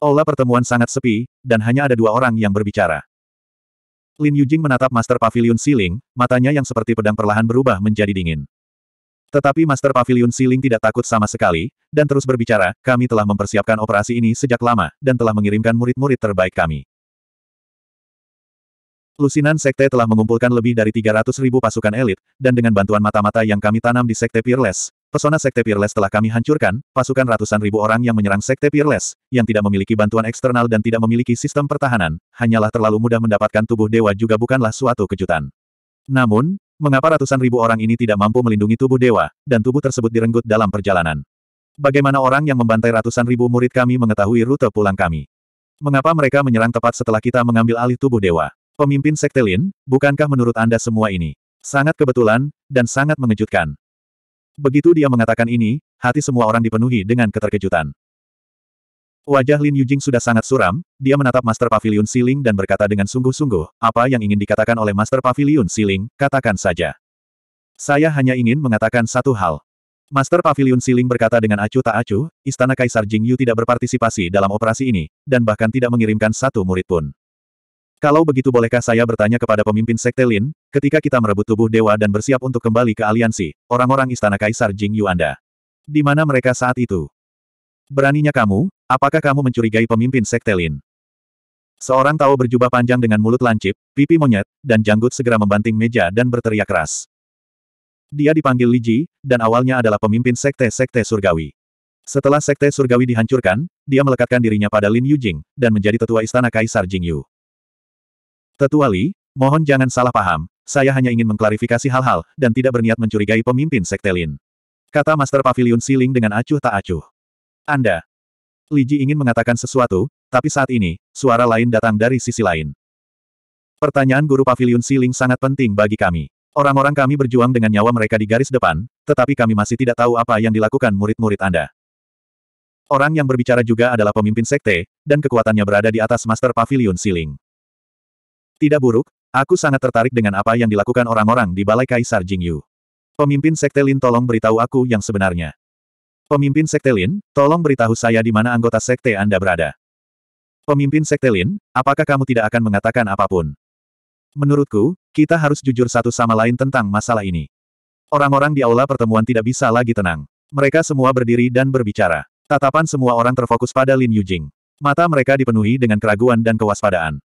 Aula pertemuan sangat sepi, dan hanya ada dua orang yang berbicara. Lin Yujing menatap Master Pavilion Siling, matanya yang seperti pedang perlahan berubah menjadi dingin. Tetapi Master Pavilion Siling tidak takut sama sekali, dan terus berbicara, kami telah mempersiapkan operasi ini sejak lama, dan telah mengirimkan murid-murid terbaik kami. Lusinan Sekte telah mengumpulkan lebih dari 300 ribu pasukan elit, dan dengan bantuan mata-mata yang kami tanam di Sekte Peerless, Pesona Sekte Peerless telah kami hancurkan, pasukan ratusan ribu orang yang menyerang Sekte Peerless, yang tidak memiliki bantuan eksternal dan tidak memiliki sistem pertahanan, hanyalah terlalu mudah mendapatkan tubuh dewa juga bukanlah suatu kejutan. Namun, mengapa ratusan ribu orang ini tidak mampu melindungi tubuh dewa, dan tubuh tersebut direnggut dalam perjalanan? Bagaimana orang yang membantai ratusan ribu murid kami mengetahui rute pulang kami? Mengapa mereka menyerang tepat setelah kita mengambil alih tubuh dewa? Pemimpin Sekte Lin, bukankah menurut Anda semua ini? Sangat kebetulan, dan sangat mengejutkan. Begitu dia mengatakan ini, hati semua orang dipenuhi dengan keterkejutan. Wajah Lin Yujing sudah sangat suram, dia menatap Master Pavilion Siling dan berkata dengan sungguh-sungguh, apa yang ingin dikatakan oleh Master Pavilion Siling, katakan saja. Saya hanya ingin mengatakan satu hal. Master Pavilion Siling berkata dengan acuh tak acuh, Istana Kaisar Jingyu tidak berpartisipasi dalam operasi ini, dan bahkan tidak mengirimkan satu murid pun. Kalau begitu bolehkah saya bertanya kepada pemimpin Sekte Lin, ketika kita merebut tubuh dewa dan bersiap untuk kembali ke aliansi, orang-orang istana Kaisar Jing Yu Anda. Di mana mereka saat itu? Beraninya kamu, apakah kamu mencurigai pemimpin Sekte Lin? Seorang tahu berjubah panjang dengan mulut lancip, pipi monyet, dan janggut segera membanting meja dan berteriak keras. Dia dipanggil Li Ji, dan awalnya adalah pemimpin Sekte-Sekte Surgawi. Setelah Sekte Surgawi dihancurkan, dia melekatkan dirinya pada Lin Yujing, dan menjadi tetua istana Kaisar Jing Yu. Tetua Li, mohon jangan salah paham, saya hanya ingin mengklarifikasi hal-hal, dan tidak berniat mencurigai pemimpin Sekte Lin. Kata Master Pavilion Siling dengan acuh tak acuh. Anda. Li Ji ingin mengatakan sesuatu, tapi saat ini, suara lain datang dari sisi lain. Pertanyaan Guru Pavilion Siling sangat penting bagi kami. Orang-orang kami berjuang dengan nyawa mereka di garis depan, tetapi kami masih tidak tahu apa yang dilakukan murid-murid Anda. Orang yang berbicara juga adalah pemimpin sekte, dan kekuatannya berada di atas Master Pavilion Siling. Tidak buruk, aku sangat tertarik dengan apa yang dilakukan orang-orang di Balai Kaisar Jingyu. Pemimpin Sekte Lin tolong beritahu aku yang sebenarnya. Pemimpin Sekte Lin, tolong beritahu saya di mana anggota Sekte Anda berada. Pemimpin Sekte Lin, apakah kamu tidak akan mengatakan apapun? Menurutku, kita harus jujur satu sama lain tentang masalah ini. Orang-orang di aula pertemuan tidak bisa lagi tenang. Mereka semua berdiri dan berbicara. Tatapan semua orang terfokus pada Lin Yujing. Mata mereka dipenuhi dengan keraguan dan kewaspadaan.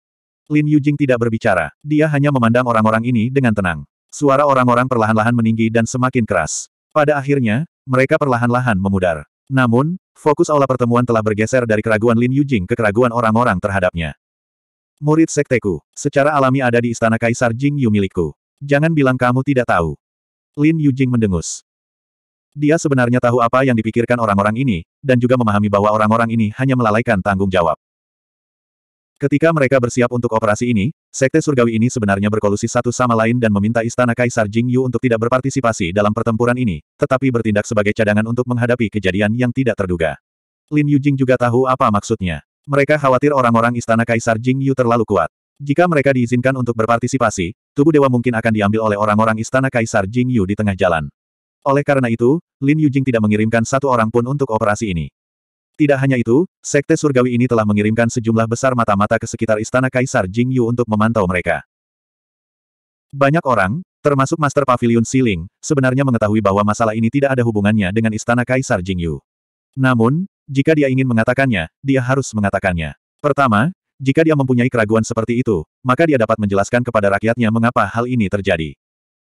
Lin Yujing tidak berbicara, dia hanya memandang orang-orang ini dengan tenang. Suara orang-orang perlahan-lahan meninggi dan semakin keras. Pada akhirnya, mereka perlahan-lahan memudar. Namun, fokus aula pertemuan telah bergeser dari keraguan Lin Yujing ke keraguan orang-orang terhadapnya. Murid sekteku, secara alami ada di istana Kaisar Jing Yu milikku. Jangan bilang kamu tidak tahu. Lin Yujing mendengus. Dia sebenarnya tahu apa yang dipikirkan orang-orang ini, dan juga memahami bahwa orang-orang ini hanya melalaikan tanggung jawab. Ketika mereka bersiap untuk operasi ini, Sekte Surgawi ini sebenarnya berkolusi satu sama lain dan meminta Istana Kaisar Jing Yu untuk tidak berpartisipasi dalam pertempuran ini, tetapi bertindak sebagai cadangan untuk menghadapi kejadian yang tidak terduga. Lin Yu Jing juga tahu apa maksudnya. Mereka khawatir orang-orang Istana Kaisar Jing Yu terlalu kuat. Jika mereka diizinkan untuk berpartisipasi, tubuh dewa mungkin akan diambil oleh orang-orang Istana Kaisar Jing Yu di tengah jalan. Oleh karena itu, Lin Yu Jing tidak mengirimkan satu orang pun untuk operasi ini. Tidak hanya itu, Sekte Surgawi ini telah mengirimkan sejumlah besar mata-mata ke sekitar Istana Kaisar Jing Yu untuk memantau mereka. Banyak orang, termasuk Master Pavilion Siling, sebenarnya mengetahui bahwa masalah ini tidak ada hubungannya dengan Istana Kaisar Jing Yu. Namun, jika dia ingin mengatakannya, dia harus mengatakannya. Pertama, jika dia mempunyai keraguan seperti itu, maka dia dapat menjelaskan kepada rakyatnya mengapa hal ini terjadi.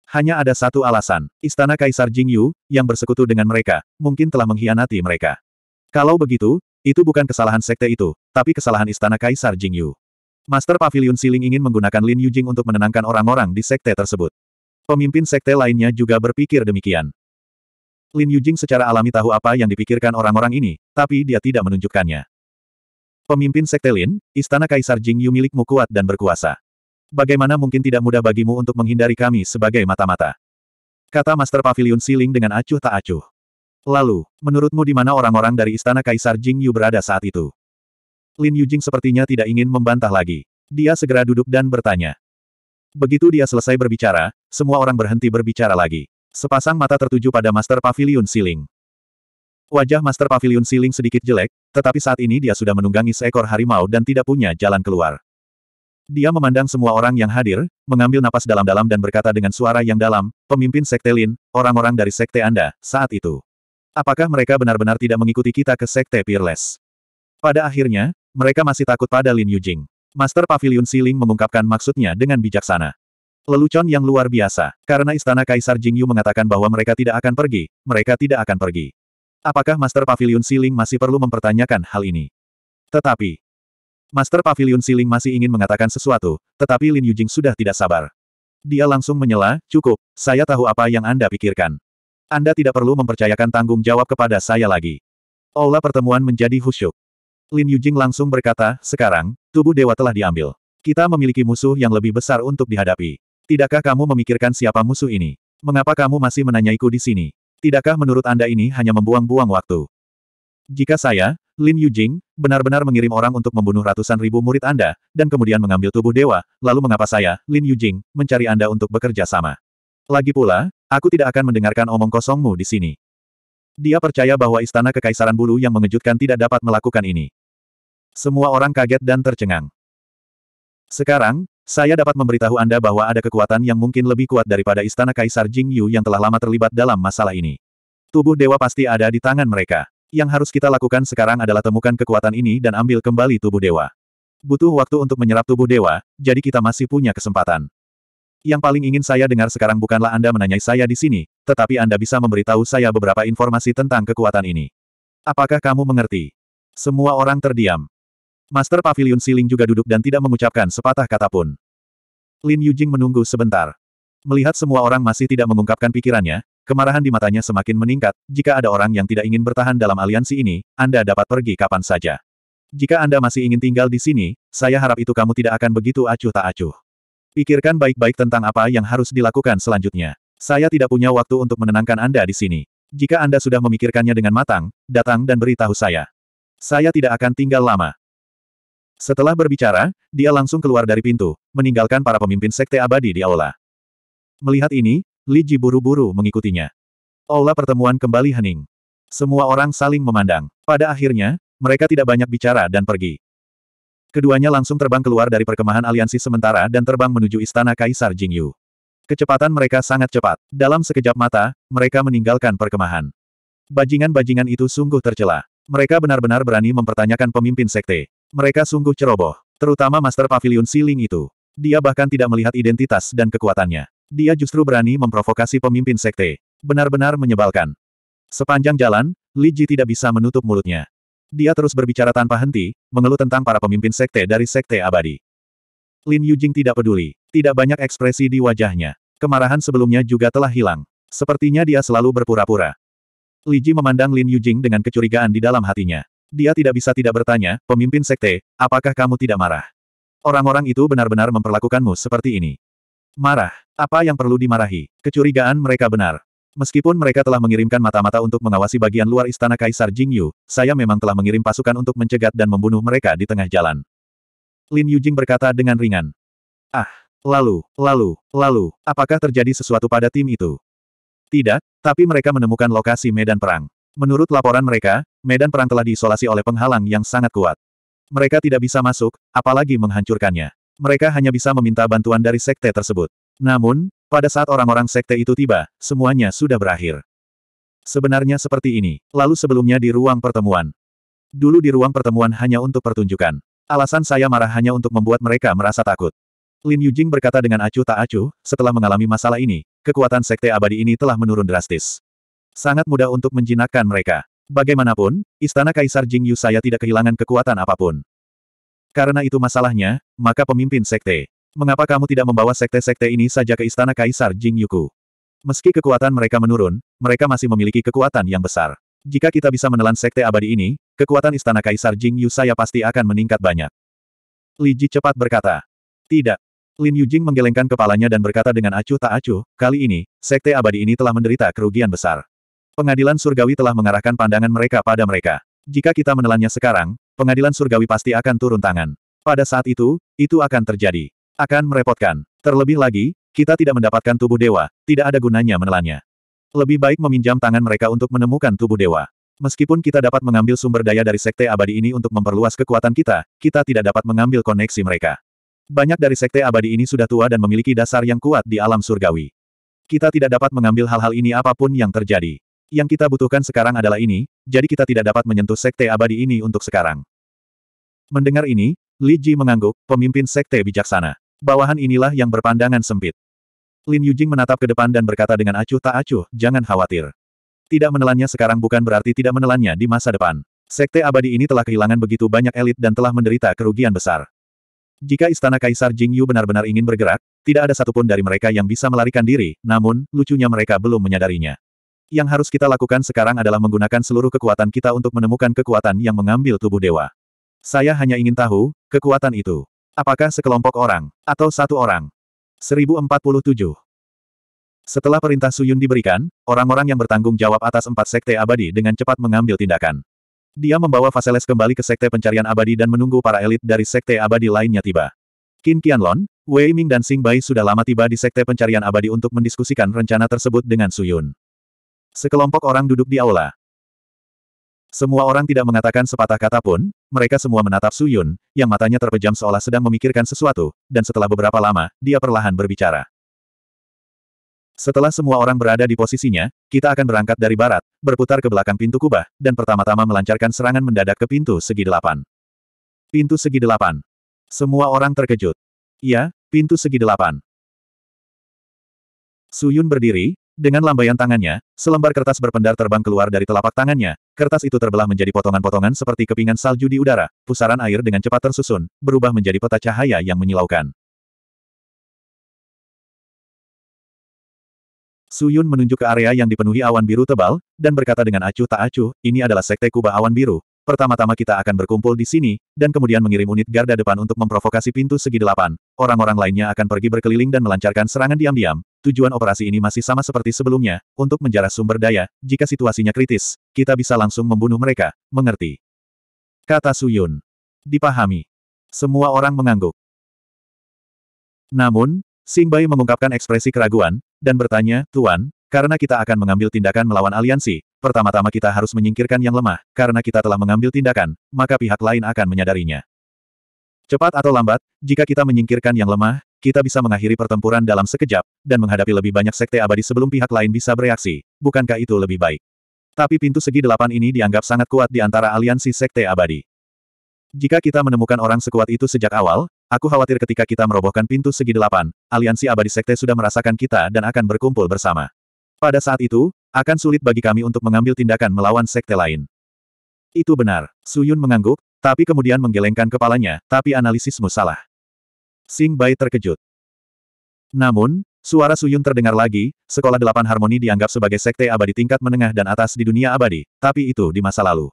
Hanya ada satu alasan, Istana Kaisar Jingyu, yang bersekutu dengan mereka, mungkin telah mengkhianati mereka. Kalau begitu, itu bukan kesalahan sekte itu, tapi kesalahan istana Kaisar Jingyu. Master Pavilion Siling ingin menggunakan Lin Yujing untuk menenangkan orang-orang di sekte tersebut. Pemimpin sekte lainnya juga berpikir demikian. Lin Yujing secara alami tahu apa yang dipikirkan orang-orang ini, tapi dia tidak menunjukkannya. Pemimpin sekte Lin, istana Kaisar Jingyu milikmu kuat dan berkuasa. Bagaimana mungkin tidak mudah bagimu untuk menghindari kami sebagai mata-mata? Kata Master Pavilion Siling dengan acuh tak acuh. Lalu, menurutmu di mana orang-orang dari istana Kaisar Jing Yu berada saat itu? Lin Yujing sepertinya tidak ingin membantah lagi. Dia segera duduk dan bertanya. Begitu dia selesai berbicara, semua orang berhenti berbicara lagi. Sepasang mata tertuju pada Master Pavilion Siling. Wajah Master Pavilion Siling sedikit jelek, tetapi saat ini dia sudah menunggangi seekor harimau dan tidak punya jalan keluar. Dia memandang semua orang yang hadir, mengambil napas dalam-dalam dan berkata dengan suara yang dalam, pemimpin Sekte Lin, orang-orang dari Sekte Anda, saat itu. Apakah mereka benar-benar tidak mengikuti kita ke Sekte Peerless? Pada akhirnya, mereka masih takut pada Lin Yujing. Master Pavilion Siling mengungkapkan maksudnya dengan bijaksana. Lelucon yang luar biasa, karena Istana Kaisar Jingyu mengatakan bahwa mereka tidak akan pergi, mereka tidak akan pergi. Apakah Master Pavilion Siling masih perlu mempertanyakan hal ini? Tetapi, Master Pavilion Siling masih ingin mengatakan sesuatu, tetapi Lin Yujing sudah tidak sabar. Dia langsung menyela, cukup, saya tahu apa yang Anda pikirkan. Anda tidak perlu mempercayakan tanggung jawab kepada saya lagi. Aula pertemuan menjadi husyuk. Lin Yujing langsung berkata, sekarang, tubuh dewa telah diambil. Kita memiliki musuh yang lebih besar untuk dihadapi. Tidakkah kamu memikirkan siapa musuh ini? Mengapa kamu masih menanyaiku di sini? Tidakkah menurut Anda ini hanya membuang-buang waktu? Jika saya, Lin Yujing, benar-benar mengirim orang untuk membunuh ratusan ribu murid Anda, dan kemudian mengambil tubuh dewa, lalu mengapa saya, Lin Yujing, mencari Anda untuk bekerja sama? Lagi pula, Aku tidak akan mendengarkan omong kosongmu di sini. Dia percaya bahwa istana kekaisaran bulu yang mengejutkan tidak dapat melakukan ini. Semua orang kaget dan tercengang. Sekarang, saya dapat memberitahu Anda bahwa ada kekuatan yang mungkin lebih kuat daripada istana kaisar Jing Yu yang telah lama terlibat dalam masalah ini. Tubuh dewa pasti ada di tangan mereka. Yang harus kita lakukan sekarang adalah temukan kekuatan ini dan ambil kembali tubuh dewa. Butuh waktu untuk menyerap tubuh dewa, jadi kita masih punya kesempatan. Yang paling ingin saya dengar sekarang bukanlah Anda menanyai saya di sini, tetapi Anda bisa memberitahu saya beberapa informasi tentang kekuatan ini. Apakah kamu mengerti? Semua orang terdiam. Master Pavilion Siling juga duduk dan tidak mengucapkan sepatah kata pun. Lin Yujing menunggu sebentar. Melihat semua orang masih tidak mengungkapkan pikirannya, kemarahan di matanya semakin meningkat, jika ada orang yang tidak ingin bertahan dalam aliansi ini, Anda dapat pergi kapan saja. Jika Anda masih ingin tinggal di sini, saya harap itu kamu tidak akan begitu acuh tak acuh. Pikirkan baik-baik tentang apa yang harus dilakukan selanjutnya. Saya tidak punya waktu untuk menenangkan Anda di sini. Jika Anda sudah memikirkannya dengan matang, datang dan beritahu saya. Saya tidak akan tinggal lama. Setelah berbicara, dia langsung keluar dari pintu, meninggalkan para pemimpin sekte abadi di aula. Melihat ini, Li Ji buru-buru mengikutinya. Aula pertemuan kembali hening. Semua orang saling memandang. Pada akhirnya, mereka tidak banyak bicara dan pergi. Keduanya langsung terbang keluar dari perkemahan aliansi sementara dan terbang menuju istana Kaisar Jingyu. Kecepatan mereka sangat cepat. Dalam sekejap mata, mereka meninggalkan perkemahan. Bajingan-bajingan itu sungguh tercela. Mereka benar-benar berani mempertanyakan pemimpin sekte. Mereka sungguh ceroboh, terutama Master Pavilion Siling itu. Dia bahkan tidak melihat identitas dan kekuatannya. Dia justru berani memprovokasi pemimpin sekte. Benar-benar menyebalkan. Sepanjang jalan, Li Ji tidak bisa menutup mulutnya. Dia terus berbicara tanpa henti, mengeluh tentang para pemimpin sekte dari sekte abadi. Lin Yujing tidak peduli. Tidak banyak ekspresi di wajahnya. Kemarahan sebelumnya juga telah hilang. Sepertinya dia selalu berpura-pura. Li Ji memandang Lin Yujing dengan kecurigaan di dalam hatinya. Dia tidak bisa tidak bertanya, pemimpin sekte, apakah kamu tidak marah? Orang-orang itu benar-benar memperlakukanmu seperti ini. Marah. Apa yang perlu dimarahi? Kecurigaan mereka benar. Meskipun mereka telah mengirimkan mata-mata untuk mengawasi bagian luar istana Kaisar Jingyu, saya memang telah mengirim pasukan untuk mencegat dan membunuh mereka di tengah jalan. Lin Yujing berkata dengan ringan. Ah, lalu, lalu, lalu, apakah terjadi sesuatu pada tim itu? Tidak, tapi mereka menemukan lokasi medan perang. Menurut laporan mereka, medan perang telah diisolasi oleh penghalang yang sangat kuat. Mereka tidak bisa masuk, apalagi menghancurkannya. Mereka hanya bisa meminta bantuan dari sekte tersebut. Namun, pada saat orang-orang sekte itu tiba, semuanya sudah berakhir. Sebenarnya seperti ini, lalu sebelumnya di ruang pertemuan. Dulu di ruang pertemuan hanya untuk pertunjukan. Alasan saya marah hanya untuk membuat mereka merasa takut. Lin Yujing berkata dengan acuh tak acuh, setelah mengalami masalah ini, kekuatan sekte abadi ini telah menurun drastis. Sangat mudah untuk menjinakkan mereka. Bagaimanapun, istana Kaisar Jingyu saya tidak kehilangan kekuatan apapun. Karena itu masalahnya, maka pemimpin sekte, Mengapa kamu tidak membawa sekte-sekte ini saja ke istana Kaisar Jing Yuku? Meski kekuatan mereka menurun, mereka masih memiliki kekuatan yang besar. Jika kita bisa menelan sekte abadi ini, kekuatan istana Kaisar Jing Yu saya pasti akan meningkat banyak. Li Ji cepat berkata. Tidak. Lin Yujing menggelengkan kepalanya dan berkata dengan acuh tak acuh, kali ini, sekte abadi ini telah menderita kerugian besar. Pengadilan surgawi telah mengarahkan pandangan mereka pada mereka. Jika kita menelannya sekarang, pengadilan surgawi pasti akan turun tangan. Pada saat itu, itu akan terjadi. Akan merepotkan. Terlebih lagi, kita tidak mendapatkan tubuh dewa, tidak ada gunanya menelannya. Lebih baik meminjam tangan mereka untuk menemukan tubuh dewa. Meskipun kita dapat mengambil sumber daya dari sekte abadi ini untuk memperluas kekuatan kita, kita tidak dapat mengambil koneksi mereka. Banyak dari sekte abadi ini sudah tua dan memiliki dasar yang kuat di alam surgawi. Kita tidak dapat mengambil hal-hal ini apapun yang terjadi. Yang kita butuhkan sekarang adalah ini, jadi kita tidak dapat menyentuh sekte abadi ini untuk sekarang. Mendengar ini, Li Ji mengangguk, pemimpin sekte bijaksana. Bawahan inilah yang berpandangan sempit. Lin Yujing menatap ke depan dan berkata dengan acuh tak acuh, jangan khawatir. Tidak menelannya sekarang bukan berarti tidak menelannya di masa depan. Sekte abadi ini telah kehilangan begitu banyak elit dan telah menderita kerugian besar. Jika Istana Kaisar Jing Yu benar-benar ingin bergerak, tidak ada satupun dari mereka yang bisa melarikan diri, namun, lucunya mereka belum menyadarinya. Yang harus kita lakukan sekarang adalah menggunakan seluruh kekuatan kita untuk menemukan kekuatan yang mengambil tubuh dewa. Saya hanya ingin tahu, kekuatan itu. Apakah sekelompok orang, atau satu orang? 1047. Setelah perintah Suyun diberikan, orang-orang yang bertanggung jawab atas empat sekte abadi dengan cepat mengambil tindakan. Dia membawa Vaseles kembali ke sekte pencarian abadi dan menunggu para elit dari sekte abadi lainnya tiba. Qin Qianlon, Wei Ming dan Xing Bai sudah lama tiba di sekte pencarian abadi untuk mendiskusikan rencana tersebut dengan Suyun. Sekelompok orang duduk di aula, semua orang tidak mengatakan sepatah kata pun, mereka semua menatap Su Yun, yang matanya terpejam seolah sedang memikirkan sesuatu, dan setelah beberapa lama, dia perlahan berbicara. Setelah semua orang berada di posisinya, kita akan berangkat dari barat, berputar ke belakang pintu kubah, dan pertama-tama melancarkan serangan mendadak ke pintu segi delapan. Pintu segi delapan. Semua orang terkejut. Iya, pintu segi delapan. Suyun berdiri, dengan lambaian tangannya, selembar kertas berpendar terbang keluar dari telapak tangannya, kertas itu terbelah menjadi potongan-potongan seperti kepingan salju di udara, pusaran air dengan cepat tersusun, berubah menjadi peta cahaya yang menyilaukan. Suyun menunjuk ke area yang dipenuhi awan biru tebal, dan berkata dengan acuh tak acuh, ini adalah sekte kubah awan biru. Pertama-tama kita akan berkumpul di sini, dan kemudian mengirim unit garda depan untuk memprovokasi pintu segi delapan orang-orang lainnya akan pergi berkeliling dan melancarkan serangan diam-diam. Tujuan operasi ini masih sama seperti sebelumnya, untuk menjarah sumber daya, jika situasinya kritis, kita bisa langsung membunuh mereka, mengerti? Kata Suyun. Dipahami. Semua orang mengangguk. Namun, Bai mengungkapkan ekspresi keraguan, dan bertanya, Tuan, karena kita akan mengambil tindakan melawan aliansi, pertama-tama kita harus menyingkirkan yang lemah, karena kita telah mengambil tindakan, maka pihak lain akan menyadarinya. Cepat atau lambat, jika kita menyingkirkan yang lemah, kita bisa mengakhiri pertempuran dalam sekejap, dan menghadapi lebih banyak sekte abadi sebelum pihak lain bisa bereaksi, bukankah itu lebih baik? Tapi pintu segi delapan ini dianggap sangat kuat di antara aliansi sekte abadi. Jika kita menemukan orang sekuat itu sejak awal, aku khawatir ketika kita merobohkan pintu segi delapan, aliansi abadi sekte sudah merasakan kita dan akan berkumpul bersama. Pada saat itu, akan sulit bagi kami untuk mengambil tindakan melawan sekte lain. Itu benar. Suyun mengangguk, tapi kemudian menggelengkan kepalanya, tapi analisismu salah. Sing Bai terkejut. Namun, suara Suyun terdengar lagi, sekolah delapan harmoni dianggap sebagai sekte abadi tingkat menengah dan atas di dunia abadi, tapi itu di masa lalu.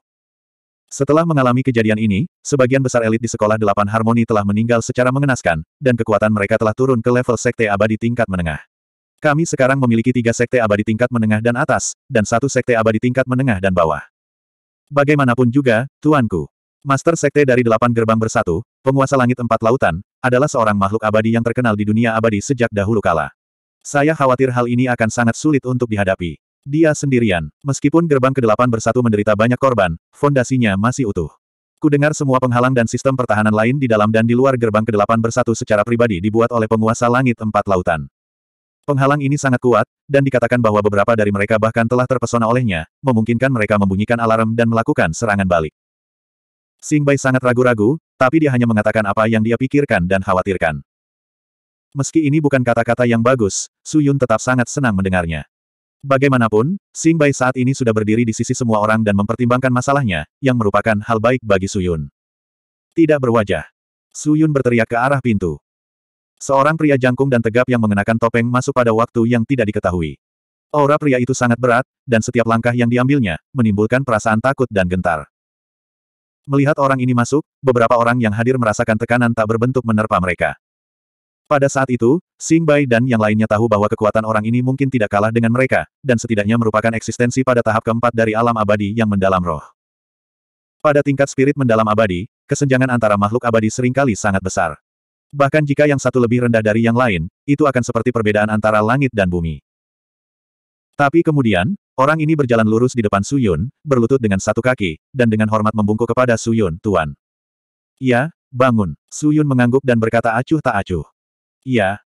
Setelah mengalami kejadian ini, sebagian besar elit di sekolah delapan harmoni telah meninggal secara mengenaskan, dan kekuatan mereka telah turun ke level sekte abadi tingkat menengah. Kami sekarang memiliki tiga sekte abadi tingkat menengah dan atas, dan satu sekte abadi tingkat menengah dan bawah. Bagaimanapun juga, tuanku. Master Sekte dari Delapan Gerbang Bersatu, penguasa langit empat lautan, adalah seorang makhluk abadi yang terkenal di dunia abadi sejak dahulu kala. Saya khawatir hal ini akan sangat sulit untuk dihadapi. Dia sendirian, meskipun gerbang Kedelapan bersatu menderita banyak korban, fondasinya masih utuh. Kudengar semua penghalang dan sistem pertahanan lain di dalam dan di luar gerbang Kedelapan bersatu secara pribadi dibuat oleh penguasa langit empat lautan. Penghalang ini sangat kuat, dan dikatakan bahwa beberapa dari mereka bahkan telah terpesona olehnya, memungkinkan mereka membunyikan alarm dan melakukan serangan balik. Sing Bai sangat ragu-ragu, tapi dia hanya mengatakan apa yang dia pikirkan dan khawatirkan. Meski ini bukan kata-kata yang bagus, Su Yun tetap sangat senang mendengarnya. Bagaimanapun, Sing Bai saat ini sudah berdiri di sisi semua orang dan mempertimbangkan masalahnya, yang merupakan hal baik bagi Su Yun. Tidak berwajah. Su Yun berteriak ke arah pintu. Seorang pria jangkung dan tegap yang mengenakan topeng masuk pada waktu yang tidak diketahui. Aura pria itu sangat berat, dan setiap langkah yang diambilnya, menimbulkan perasaan takut dan gentar. Melihat orang ini masuk, beberapa orang yang hadir merasakan tekanan tak berbentuk menerpa mereka. Pada saat itu, Sing Bai dan yang lainnya tahu bahwa kekuatan orang ini mungkin tidak kalah dengan mereka, dan setidaknya merupakan eksistensi pada tahap keempat dari alam abadi yang mendalam roh. Pada tingkat spirit mendalam abadi, kesenjangan antara makhluk abadi seringkali sangat besar. Bahkan jika yang satu lebih rendah dari yang lain, itu akan seperti perbedaan antara langit dan bumi. Tapi kemudian, orang ini berjalan lurus di depan Su Yun, berlutut dengan satu kaki, dan dengan hormat membungkuk kepada Su Yun, Tuan. Ya, bangun. Su Yun mengangguk dan berkata acuh tak acuh. Ya.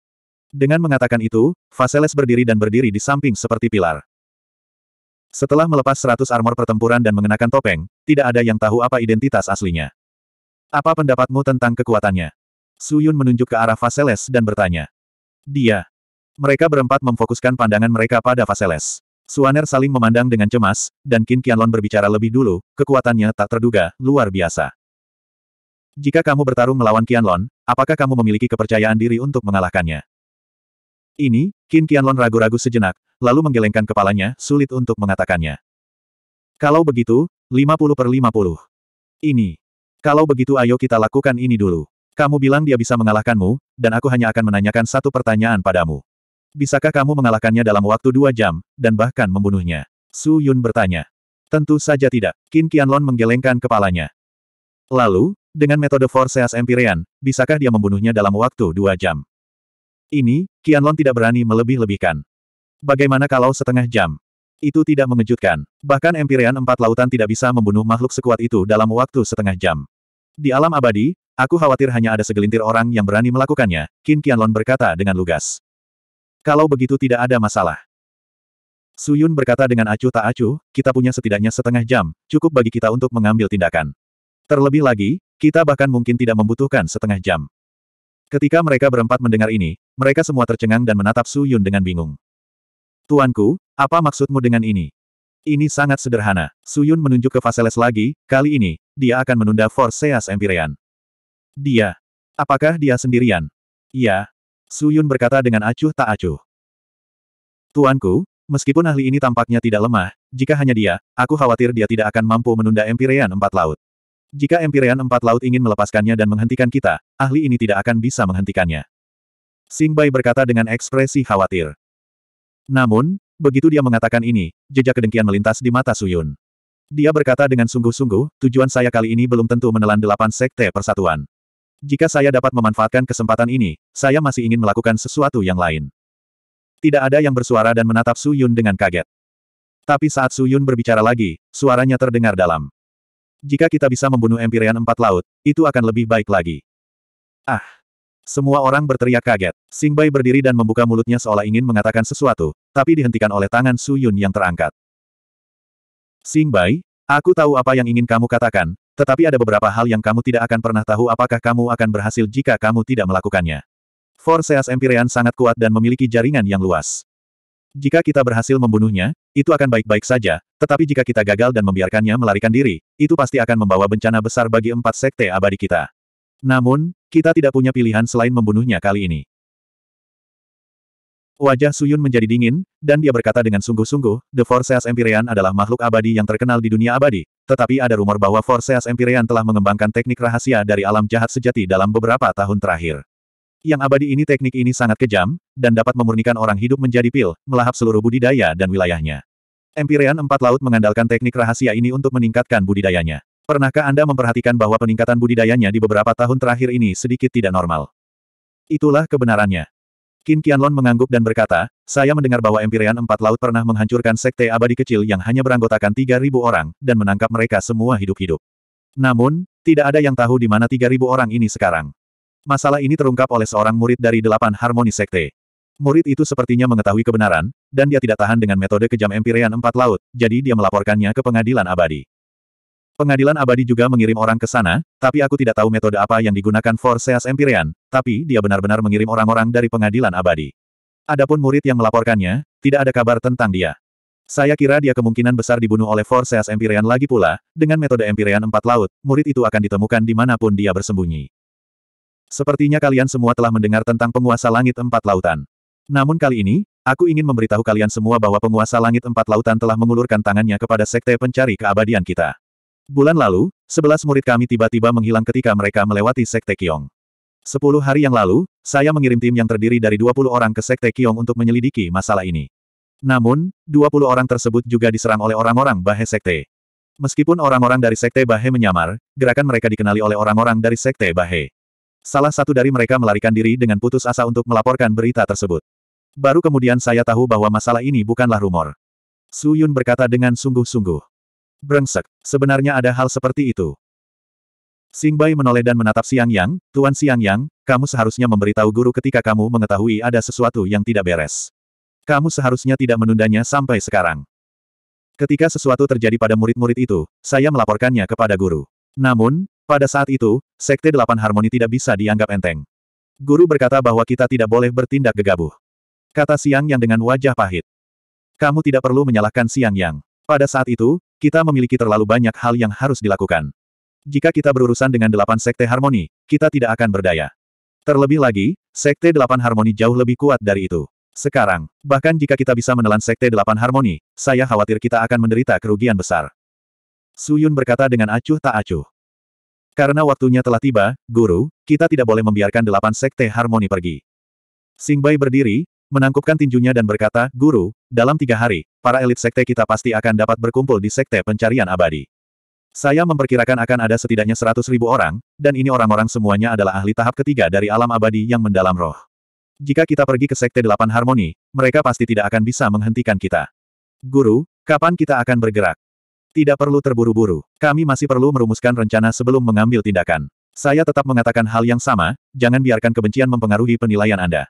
Dengan mengatakan itu, Faseles berdiri dan berdiri di samping seperti pilar. Setelah melepas 100 armor pertempuran dan mengenakan topeng, tidak ada yang tahu apa identitas aslinya. Apa pendapatmu tentang kekuatannya? Suyun menunjuk ke arah Faseles dan bertanya. Dia, mereka berempat memfokuskan pandangan mereka pada Vaseles. Suaner saling memandang dengan cemas, dan Qin Qianlong berbicara lebih dulu, kekuatannya tak terduga, luar biasa. Jika kamu bertarung melawan Qianlong, apakah kamu memiliki kepercayaan diri untuk mengalahkannya? Ini, Qin Qianlong ragu-ragu sejenak, lalu menggelengkan kepalanya, sulit untuk mengatakannya. Kalau begitu, 50 per 50. Ini. Kalau begitu ayo kita lakukan ini dulu. Kamu bilang dia bisa mengalahkanmu, dan aku hanya akan menanyakan satu pertanyaan padamu. Bisakah kamu mengalahkannya dalam waktu dua jam, dan bahkan membunuhnya? Su Yun bertanya. Tentu saja tidak. Qin Qianlon menggelengkan kepalanya. Lalu, dengan metode Forceas Empyrean, bisakah dia membunuhnya dalam waktu dua jam? Ini, Qianlon tidak berani melebih-lebihkan. Bagaimana kalau setengah jam? Itu tidak mengejutkan. Bahkan Empyrean empat lautan tidak bisa membunuh makhluk sekuat itu dalam waktu setengah jam. Di alam abadi, aku khawatir hanya ada segelintir orang yang berani melakukannya, Qin Qianlon berkata dengan lugas. Kalau begitu tidak ada masalah. Suyun berkata dengan acuh tak acuh, kita punya setidaknya setengah jam, cukup bagi kita untuk mengambil tindakan. Terlebih lagi, kita bahkan mungkin tidak membutuhkan setengah jam. Ketika mereka berempat mendengar ini, mereka semua tercengang dan menatap Suyun dengan bingung. Tuanku, apa maksudmu dengan ini? Ini sangat sederhana. Suyun menunjuk ke Faseles lagi, kali ini, dia akan menunda Forseas Empyrean. Dia. Apakah dia sendirian? Iya, Su Yun berkata dengan acuh tak acuh. Tuanku, meskipun ahli ini tampaknya tidak lemah, jika hanya dia, aku khawatir dia tidak akan mampu menunda Empirean Empat Laut. Jika Empirean Empat Laut ingin melepaskannya dan menghentikan kita, ahli ini tidak akan bisa menghentikannya. Bai berkata dengan ekspresi khawatir. Namun, begitu dia mengatakan ini, jejak kedengkian melintas di mata Su Yun. Dia berkata dengan sungguh-sungguh, tujuan saya kali ini belum tentu menelan delapan sekte persatuan. Jika saya dapat memanfaatkan kesempatan ini, saya masih ingin melakukan sesuatu yang lain. Tidak ada yang bersuara dan menatap Su Yun dengan kaget. Tapi saat Su Yun berbicara lagi, suaranya terdengar dalam. Jika kita bisa membunuh Empyrean Empat Laut, itu akan lebih baik lagi. Ah! Semua orang berteriak kaget. Sing Bai berdiri dan membuka mulutnya seolah ingin mengatakan sesuatu, tapi dihentikan oleh tangan Su Yun yang terangkat. Sing Bai, aku tahu apa yang ingin kamu katakan, tetapi ada beberapa hal yang kamu tidak akan pernah tahu apakah kamu akan berhasil jika kamu tidak melakukannya. Forceas Empyrean sangat kuat dan memiliki jaringan yang luas. Jika kita berhasil membunuhnya, itu akan baik-baik saja, tetapi jika kita gagal dan membiarkannya melarikan diri, itu pasti akan membawa bencana besar bagi empat sekte abadi kita. Namun, kita tidak punya pilihan selain membunuhnya kali ini. Wajah Suyun menjadi dingin, dan dia berkata dengan sungguh-sungguh, The Forces Empyrean adalah makhluk abadi yang terkenal di dunia abadi, tetapi ada rumor bahwa Forces Empyrean telah mengembangkan teknik rahasia dari alam jahat sejati dalam beberapa tahun terakhir. Yang abadi ini teknik ini sangat kejam, dan dapat memurnikan orang hidup menjadi pil, melahap seluruh budidaya dan wilayahnya. Empyrean Empat Laut mengandalkan teknik rahasia ini untuk meningkatkan budidayanya. Pernahkah Anda memperhatikan bahwa peningkatan budidayanya di beberapa tahun terakhir ini sedikit tidak normal? Itulah kebenarannya. Qin Qianlong mengangguk dan berkata, saya mendengar bahwa Empyrean Empat Laut pernah menghancurkan sekte abadi kecil yang hanya beranggotakan 3.000 orang, dan menangkap mereka semua hidup-hidup. Namun, tidak ada yang tahu di mana 3.000 orang ini sekarang. Masalah ini terungkap oleh seorang murid dari delapan harmoni sekte. Murid itu sepertinya mengetahui kebenaran, dan dia tidak tahan dengan metode kejam Empyrean Empat Laut, jadi dia melaporkannya ke pengadilan abadi. Pengadilan abadi juga mengirim orang ke sana, tapi aku tidak tahu metode apa yang digunakan Forceas Empyrean, tapi dia benar-benar mengirim orang-orang dari pengadilan abadi. Adapun murid yang melaporkannya, tidak ada kabar tentang dia. Saya kira dia kemungkinan besar dibunuh oleh Forceas Empyrean lagi pula, dengan metode Empyrean empat laut, murid itu akan ditemukan dimanapun dia bersembunyi. Sepertinya kalian semua telah mendengar tentang penguasa langit empat lautan. Namun kali ini, aku ingin memberitahu kalian semua bahwa penguasa langit empat lautan telah mengulurkan tangannya kepada sekte pencari keabadian kita. Bulan lalu, sebelas murid kami tiba-tiba menghilang ketika mereka melewati Sekte Kyong. Sepuluh hari yang lalu, saya mengirim tim yang terdiri dari dua puluh orang ke Sekte Kyong untuk menyelidiki masalah ini. Namun, dua puluh orang tersebut juga diserang oleh orang-orang Bahe Sekte. Meskipun orang-orang dari Sekte Bahe menyamar, gerakan mereka dikenali oleh orang-orang dari Sekte Bahe. Salah satu dari mereka melarikan diri dengan putus asa untuk melaporkan berita tersebut. Baru kemudian saya tahu bahwa masalah ini bukanlah rumor. Su Yun berkata dengan sungguh-sungguh. Brengsek, sebenarnya ada hal seperti itu. Sing Bai menoleh dan menatap Siang Yang, Tuan Siang Yang, kamu seharusnya memberitahu guru ketika kamu mengetahui ada sesuatu yang tidak beres. Kamu seharusnya tidak menundanya sampai sekarang. Ketika sesuatu terjadi pada murid-murid itu, saya melaporkannya kepada guru. Namun, pada saat itu, Sekte Delapan Harmoni tidak bisa dianggap enteng. Guru berkata bahwa kita tidak boleh bertindak gegabah. Kata Siang Yang dengan wajah pahit. Kamu tidak perlu menyalahkan Siang Yang. Pada saat itu, kita memiliki terlalu banyak hal yang harus dilakukan. Jika kita berurusan dengan delapan sekte harmoni, kita tidak akan berdaya. Terlebih lagi, sekte delapan harmoni jauh lebih kuat dari itu. Sekarang, bahkan jika kita bisa menelan sekte delapan harmoni, saya khawatir kita akan menderita kerugian besar. Suyun berkata dengan acuh tak acuh. Karena waktunya telah tiba, guru, kita tidak boleh membiarkan delapan sekte harmoni pergi. Singbai berdiri, menangkupkan tinjunya dan berkata, Guru, dalam tiga hari, para elit sekte kita pasti akan dapat berkumpul di sekte pencarian abadi. Saya memperkirakan akan ada setidaknya seratus ribu orang, dan ini orang-orang semuanya adalah ahli tahap ketiga dari alam abadi yang mendalam roh. Jika kita pergi ke sekte delapan harmoni, mereka pasti tidak akan bisa menghentikan kita. Guru, kapan kita akan bergerak? Tidak perlu terburu-buru, kami masih perlu merumuskan rencana sebelum mengambil tindakan. Saya tetap mengatakan hal yang sama, jangan biarkan kebencian mempengaruhi penilaian Anda.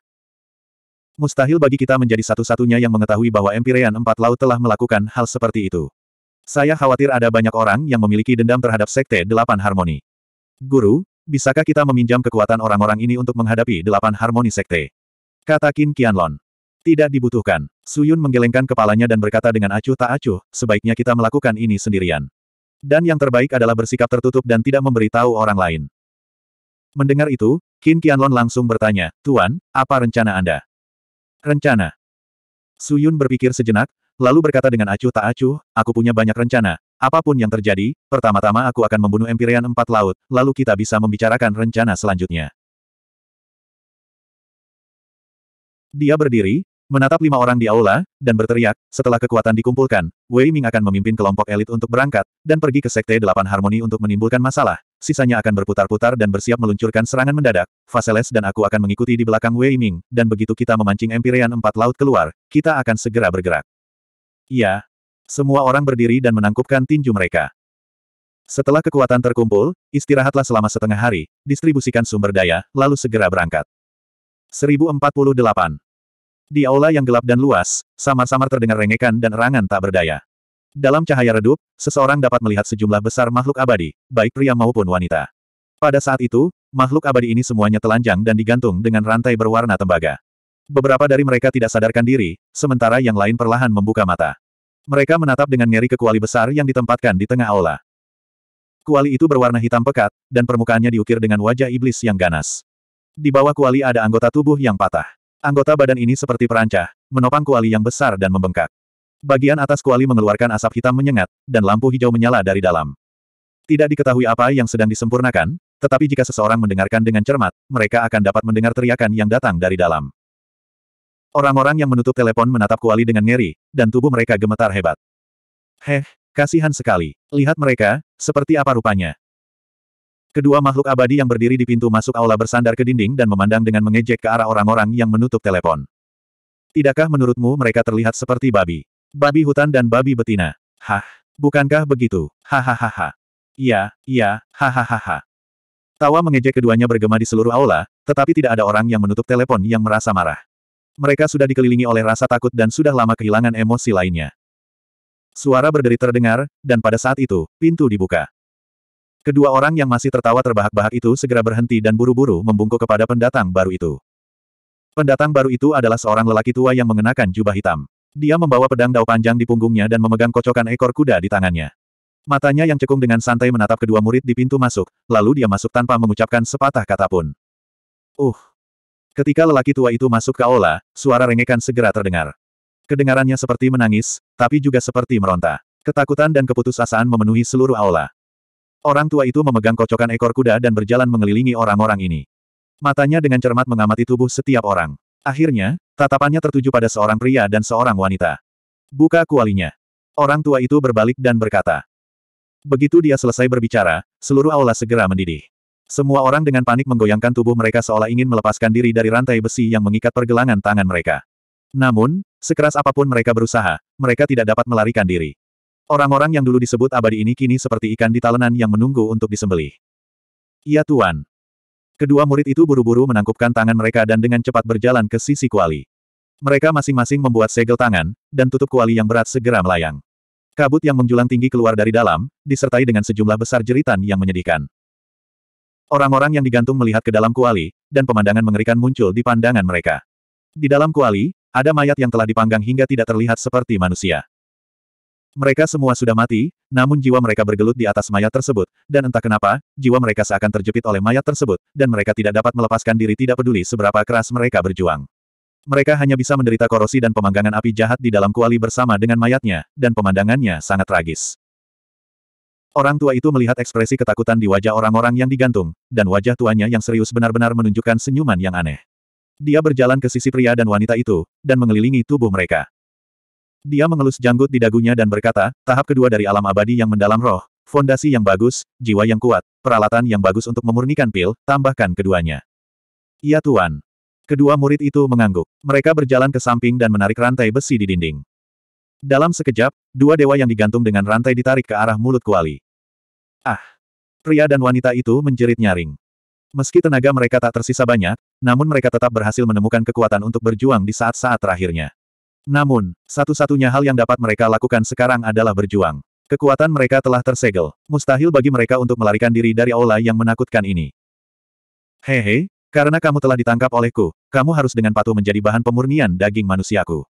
Mustahil bagi kita menjadi satu-satunya yang mengetahui bahwa Empirean Empat Laut telah melakukan hal seperti itu. Saya khawatir ada banyak orang yang memiliki dendam terhadap Sekte Delapan Harmoni. Guru, bisakah kita meminjam kekuatan orang-orang ini untuk menghadapi Delapan Harmoni Sekte? Kata Kin Kianlon. Tidak dibutuhkan. Suyun menggelengkan kepalanya dan berkata dengan acuh tak acuh, sebaiknya kita melakukan ini sendirian. Dan yang terbaik adalah bersikap tertutup dan tidak memberitahu orang lain. Mendengar itu, Kin Kianlon langsung bertanya, Tuan, apa rencana Anda? Rencana. Suyun berpikir sejenak, lalu berkata dengan acuh tak acuh, aku punya banyak rencana. Apapun yang terjadi, pertama-tama aku akan membunuh Empyrean Empat Laut, lalu kita bisa membicarakan rencana selanjutnya. Dia berdiri, Menatap lima orang di aula, dan berteriak, setelah kekuatan dikumpulkan, Wei Ming akan memimpin kelompok elit untuk berangkat, dan pergi ke Sekte Delapan Harmoni untuk menimbulkan masalah. Sisanya akan berputar-putar dan bersiap meluncurkan serangan mendadak. Faseles dan aku akan mengikuti di belakang Wei Ming, dan begitu kita memancing Empyrean Empat Laut keluar, kita akan segera bergerak. Ya, Semua orang berdiri dan menangkupkan tinju mereka. Setelah kekuatan terkumpul, istirahatlah selama setengah hari, distribusikan sumber daya, lalu segera berangkat. 1048 di aula yang gelap dan luas, samar-samar terdengar rengekan dan erangan tak berdaya. Dalam cahaya redup, seseorang dapat melihat sejumlah besar makhluk abadi, baik pria maupun wanita. Pada saat itu, makhluk abadi ini semuanya telanjang dan digantung dengan rantai berwarna tembaga. Beberapa dari mereka tidak sadarkan diri, sementara yang lain perlahan membuka mata. Mereka menatap dengan ngeri ke kuali besar yang ditempatkan di tengah aula. Kuali itu berwarna hitam pekat, dan permukaannya diukir dengan wajah iblis yang ganas. Di bawah kuali ada anggota tubuh yang patah. Anggota badan ini seperti perancah, menopang kuali yang besar dan membengkak. Bagian atas kuali mengeluarkan asap hitam menyengat, dan lampu hijau menyala dari dalam. Tidak diketahui apa yang sedang disempurnakan, tetapi jika seseorang mendengarkan dengan cermat, mereka akan dapat mendengar teriakan yang datang dari dalam. Orang-orang yang menutup telepon menatap kuali dengan ngeri, dan tubuh mereka gemetar hebat. Heh, kasihan sekali. Lihat mereka, seperti apa rupanya. Kedua makhluk abadi yang berdiri di pintu masuk aula bersandar ke dinding dan memandang dengan mengejek ke arah orang-orang yang menutup telepon. Tidakkah menurutmu mereka terlihat seperti babi? Babi hutan dan babi betina. Hah, bukankah begitu? Hahaha. Iya, iya, hahaha. Tawa mengejek keduanya bergema di seluruh aula, tetapi tidak ada orang yang menutup telepon yang merasa marah. Mereka sudah dikelilingi oleh rasa takut dan sudah lama kehilangan emosi lainnya. Suara berderit terdengar, dan pada saat itu, pintu dibuka. Kedua orang yang masih tertawa terbahak-bahak itu segera berhenti dan buru-buru membungkuk kepada pendatang baru itu. Pendatang baru itu adalah seorang lelaki tua yang mengenakan jubah hitam. Dia membawa pedang dao panjang di punggungnya dan memegang kocokan ekor kuda di tangannya. Matanya yang cekung dengan santai menatap kedua murid di pintu masuk, lalu dia masuk tanpa mengucapkan sepatah kata pun. Uh! Ketika lelaki tua itu masuk ke aula, suara rengekan segera terdengar. Kedengarannya seperti menangis, tapi juga seperti meronta. Ketakutan dan keputusasaan memenuhi seluruh aula. Orang tua itu memegang kocokan ekor kuda dan berjalan mengelilingi orang-orang ini. Matanya dengan cermat mengamati tubuh setiap orang. Akhirnya, tatapannya tertuju pada seorang pria dan seorang wanita. Buka kualinya. Orang tua itu berbalik dan berkata. Begitu dia selesai berbicara, seluruh aula segera mendidih. Semua orang dengan panik menggoyangkan tubuh mereka seolah ingin melepaskan diri dari rantai besi yang mengikat pergelangan tangan mereka. Namun, sekeras apapun mereka berusaha, mereka tidak dapat melarikan diri. Orang-orang yang dulu disebut abadi ini kini seperti ikan di talenan yang menunggu untuk disembelih. Iya Tuan. Kedua murid itu buru-buru menangkupkan tangan mereka dan dengan cepat berjalan ke sisi kuali. Mereka masing-masing membuat segel tangan, dan tutup kuali yang berat segera melayang. Kabut yang menjulang tinggi keluar dari dalam, disertai dengan sejumlah besar jeritan yang menyedihkan. Orang-orang yang digantung melihat ke dalam kuali, dan pemandangan mengerikan muncul di pandangan mereka. Di dalam kuali, ada mayat yang telah dipanggang hingga tidak terlihat seperti manusia. Mereka semua sudah mati, namun jiwa mereka bergelut di atas mayat tersebut, dan entah kenapa, jiwa mereka seakan terjepit oleh mayat tersebut, dan mereka tidak dapat melepaskan diri tidak peduli seberapa keras mereka berjuang. Mereka hanya bisa menderita korosi dan pemanggangan api jahat di dalam kuali bersama dengan mayatnya, dan pemandangannya sangat tragis. Orang tua itu melihat ekspresi ketakutan di wajah orang-orang yang digantung, dan wajah tuanya yang serius benar-benar menunjukkan senyuman yang aneh. Dia berjalan ke sisi pria dan wanita itu, dan mengelilingi tubuh mereka. Dia mengelus janggut di dagunya dan berkata, tahap kedua dari alam abadi yang mendalam roh, fondasi yang bagus, jiwa yang kuat, peralatan yang bagus untuk memurnikan pil, tambahkan keduanya. Iya Tuan. Kedua murid itu mengangguk. Mereka berjalan ke samping dan menarik rantai besi di dinding. Dalam sekejap, dua dewa yang digantung dengan rantai ditarik ke arah mulut kuali. Ah! Pria dan wanita itu menjerit nyaring. Meski tenaga mereka tak tersisa banyak, namun mereka tetap berhasil menemukan kekuatan untuk berjuang di saat-saat terakhirnya. Namun, satu-satunya hal yang dapat mereka lakukan sekarang adalah berjuang. Kekuatan mereka telah tersegel. Mustahil bagi mereka untuk melarikan diri dari aula yang menakutkan ini. Hehe, karena kamu telah ditangkap olehku, kamu harus dengan patuh menjadi bahan pemurnian daging manusiaku.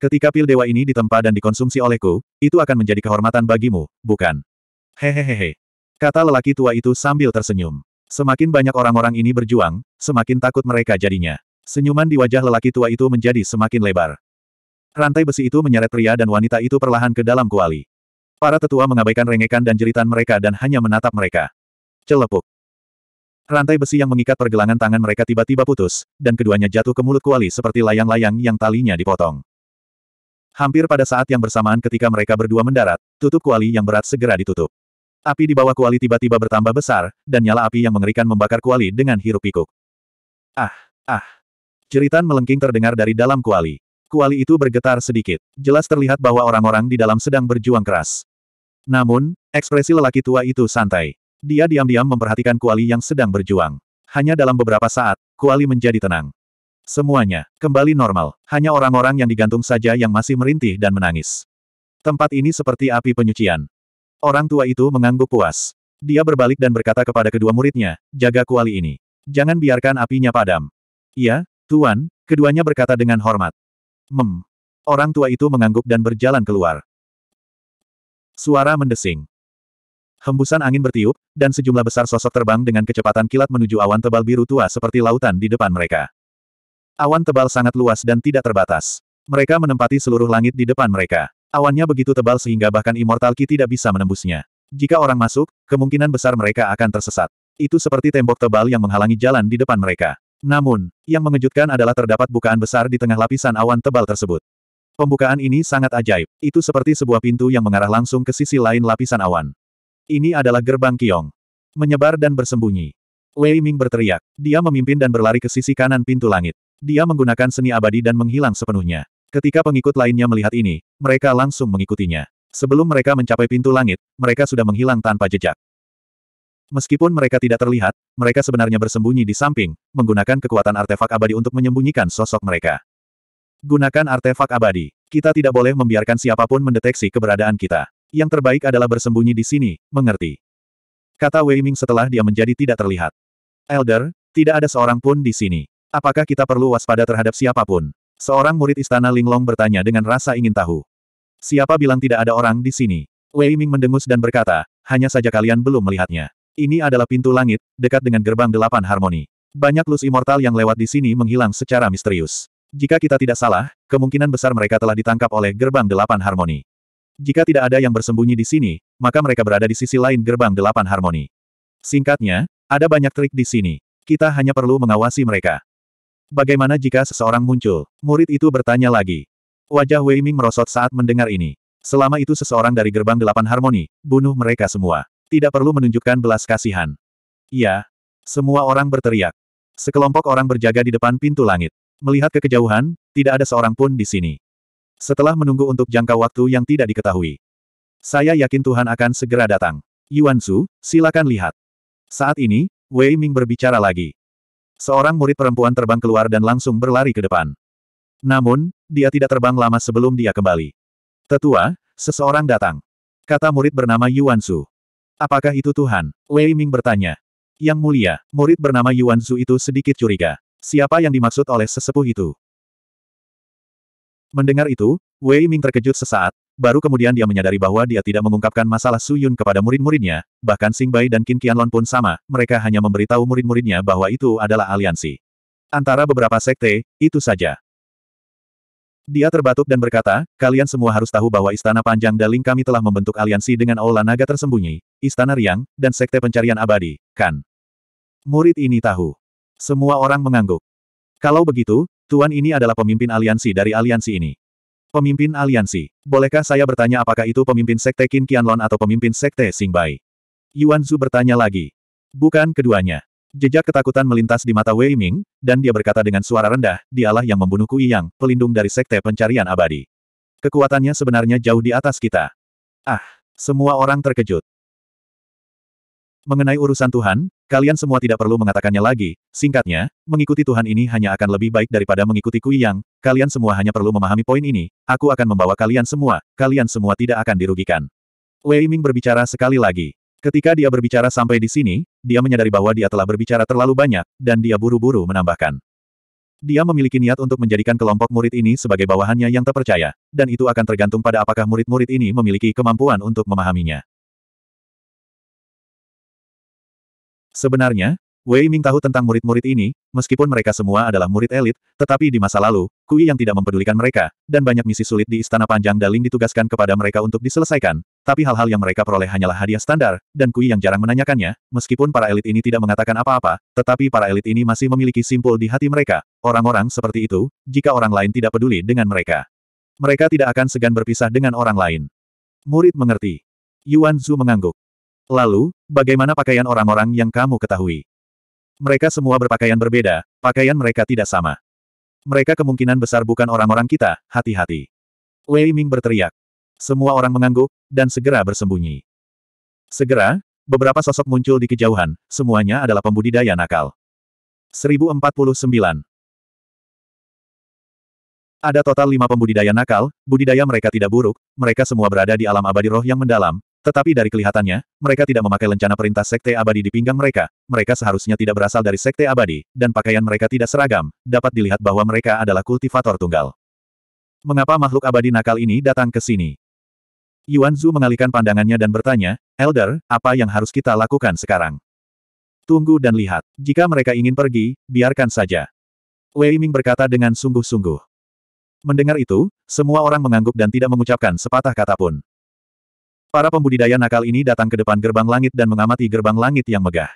Ketika pil dewa ini ditempa dan dikonsumsi olehku, itu akan menjadi kehormatan bagimu, bukan? Hehehehe. Kata lelaki tua itu sambil tersenyum. Semakin banyak orang-orang ini berjuang, semakin takut mereka jadinya. Senyuman di wajah lelaki tua itu menjadi semakin lebar. Rantai besi itu menyeret pria dan wanita itu perlahan ke dalam kuali. Para tetua mengabaikan rengekan dan jeritan mereka dan hanya menatap mereka. Celepuk. Rantai besi yang mengikat pergelangan tangan mereka tiba-tiba putus, dan keduanya jatuh ke mulut kuali seperti layang-layang yang talinya dipotong. Hampir pada saat yang bersamaan ketika mereka berdua mendarat, tutup kuali yang berat segera ditutup. Api di bawah kuali tiba-tiba bertambah besar, dan nyala api yang mengerikan membakar kuali dengan hirup pikuk. Ah, ah. Jeritan melengking terdengar dari dalam kuali. Kuali itu bergetar sedikit. Jelas terlihat bahwa orang-orang di dalam sedang berjuang keras. Namun, ekspresi lelaki tua itu santai. Dia diam-diam memperhatikan Kuali yang sedang berjuang. Hanya dalam beberapa saat, Kuali menjadi tenang. Semuanya kembali normal, hanya orang-orang yang digantung saja yang masih merintih dan menangis. Tempat ini seperti api penyucian. Orang tua itu mengangguk puas. Dia berbalik dan berkata kepada kedua muridnya, jaga kuali ini. Jangan biarkan apinya padam. Iya, Tuan, keduanya berkata dengan hormat. Mem. Orang tua itu mengangguk dan berjalan keluar. Suara mendesing. Hembusan angin bertiup, dan sejumlah besar sosok terbang dengan kecepatan kilat menuju awan tebal biru tua seperti lautan di depan mereka. Awan tebal sangat luas dan tidak terbatas. Mereka menempati seluruh langit di depan mereka. Awannya begitu tebal sehingga bahkan Immortal Ki tidak bisa menembusnya. Jika orang masuk, kemungkinan besar mereka akan tersesat. Itu seperti tembok tebal yang menghalangi jalan di depan mereka. Namun, yang mengejutkan adalah terdapat bukaan besar di tengah lapisan awan tebal tersebut. Pembukaan ini sangat ajaib. Itu seperti sebuah pintu yang mengarah langsung ke sisi lain lapisan awan. Ini adalah gerbang Kiong. Menyebar dan bersembunyi. Wei Ming berteriak. Dia memimpin dan berlari ke sisi kanan pintu langit. Dia menggunakan seni abadi dan menghilang sepenuhnya. Ketika pengikut lainnya melihat ini, mereka langsung mengikutinya. Sebelum mereka mencapai pintu langit, mereka sudah menghilang tanpa jejak. Meskipun mereka tidak terlihat, mereka sebenarnya bersembunyi di samping, menggunakan kekuatan artefak abadi untuk menyembunyikan sosok mereka. Gunakan artefak abadi. Kita tidak boleh membiarkan siapapun mendeteksi keberadaan kita. Yang terbaik adalah bersembunyi di sini, mengerti. Kata Wei Ming setelah dia menjadi tidak terlihat. Elder, tidak ada seorang pun di sini. Apakah kita perlu waspada terhadap siapapun? Seorang murid istana Linglong bertanya dengan rasa ingin tahu. Siapa bilang tidak ada orang di sini? Wei Ming mendengus dan berkata, hanya saja kalian belum melihatnya. Ini adalah pintu langit, dekat dengan gerbang delapan harmoni. Banyak lus immortal yang lewat di sini menghilang secara misterius. Jika kita tidak salah, kemungkinan besar mereka telah ditangkap oleh gerbang delapan harmoni. Jika tidak ada yang bersembunyi di sini, maka mereka berada di sisi lain gerbang delapan harmoni. Singkatnya, ada banyak trik di sini. Kita hanya perlu mengawasi mereka. Bagaimana jika seseorang muncul? Murid itu bertanya lagi. Wajah Wei Ming merosot saat mendengar ini. Selama itu seseorang dari gerbang delapan harmoni, bunuh mereka semua. Tidak perlu menunjukkan belas kasihan. Iya. Semua orang berteriak. Sekelompok orang berjaga di depan pintu langit. Melihat ke kejauhan, tidak ada seorang pun di sini. Setelah menunggu untuk jangka waktu yang tidak diketahui. Saya yakin Tuhan akan segera datang. Yuan Su, silakan lihat. Saat ini, Wei Ming berbicara lagi. Seorang murid perempuan terbang keluar dan langsung berlari ke depan. Namun, dia tidak terbang lama sebelum dia kembali. Tetua, seseorang datang. Kata murid bernama Yuan Su. Apakah itu Tuhan? Wei Ming bertanya. Yang mulia, murid bernama Yuan Zhu itu sedikit curiga. Siapa yang dimaksud oleh sesepuh itu? Mendengar itu, Wei Ming terkejut sesaat, baru kemudian dia menyadari bahwa dia tidak mengungkapkan masalah Su Yun kepada murid-muridnya, bahkan Sing Bai dan Qin Qianlon pun sama, mereka hanya memberitahu murid-muridnya bahwa itu adalah aliansi. Antara beberapa sekte, itu saja. Dia terbatuk dan berkata, kalian semua harus tahu bahwa Istana Panjang Daling kami telah membentuk aliansi dengan Aula Naga Tersembunyi, Istana Riang, dan Sekte Pencarian Abadi, kan? Murid ini tahu. Semua orang mengangguk. Kalau begitu, Tuan ini adalah pemimpin aliansi dari aliansi ini. Pemimpin aliansi. Bolehkah saya bertanya apakah itu pemimpin Sekte Qin Qianlon atau pemimpin Sekte Singbai? Yuan Zhu bertanya lagi. Bukan keduanya. Jejak ketakutan melintas di mata Wei Ming, dan dia berkata dengan suara rendah, dialah yang membunuh Kui Yang, pelindung dari Sekte Pencarian Abadi. Kekuatannya sebenarnya jauh di atas kita. Ah, semua orang terkejut. Mengenai urusan Tuhan, kalian semua tidak perlu mengatakannya lagi. Singkatnya, mengikuti Tuhan ini hanya akan lebih baik daripada mengikuti Kui Yang. Kalian semua hanya perlu memahami poin ini. Aku akan membawa kalian semua. Kalian semua tidak akan dirugikan. Wei Ming berbicara sekali lagi. Ketika dia berbicara sampai di sini, dia menyadari bahwa dia telah berbicara terlalu banyak, dan dia buru-buru menambahkan. Dia memiliki niat untuk menjadikan kelompok murid ini sebagai bawahannya yang terpercaya, dan itu akan tergantung pada apakah murid-murid ini memiliki kemampuan untuk memahaminya. Sebenarnya, Wei Ming tahu tentang murid-murid ini, meskipun mereka semua adalah murid elit, tetapi di masa lalu, Kui yang tidak mempedulikan mereka, dan banyak misi sulit di Istana Panjang Daling ditugaskan kepada mereka untuk diselesaikan, tapi hal-hal yang mereka peroleh hanyalah hadiah standar, dan Kui yang jarang menanyakannya, meskipun para elit ini tidak mengatakan apa-apa, tetapi para elit ini masih memiliki simpul di hati mereka, orang-orang seperti itu, jika orang lain tidak peduli dengan mereka. Mereka tidak akan segan berpisah dengan orang lain. Murid mengerti. Yuan Zhu mengangguk. Lalu, bagaimana pakaian orang-orang yang kamu ketahui? Mereka semua berpakaian berbeda, pakaian mereka tidak sama. Mereka kemungkinan besar bukan orang-orang kita, hati-hati. Wei Ming berteriak. Semua orang mengangguk, dan segera bersembunyi. Segera, beberapa sosok muncul di kejauhan, semuanya adalah pembudidaya nakal. 1049 Ada total lima pembudidaya nakal, budidaya mereka tidak buruk, mereka semua berada di alam abadi roh yang mendalam, tetapi dari kelihatannya, mereka tidak memakai lencana perintah Sekte Abadi di pinggang mereka, mereka seharusnya tidak berasal dari Sekte Abadi, dan pakaian mereka tidak seragam, dapat dilihat bahwa mereka adalah kultivator tunggal. Mengapa makhluk abadi nakal ini datang ke sini? Yuan Zhu mengalihkan pandangannya dan bertanya, Elder, apa yang harus kita lakukan sekarang? Tunggu dan lihat. Jika mereka ingin pergi, biarkan saja. Wei Ming berkata dengan sungguh-sungguh. Mendengar itu, semua orang mengangguk dan tidak mengucapkan sepatah kata pun. Para pembudidaya nakal ini datang ke depan gerbang langit dan mengamati gerbang langit yang megah.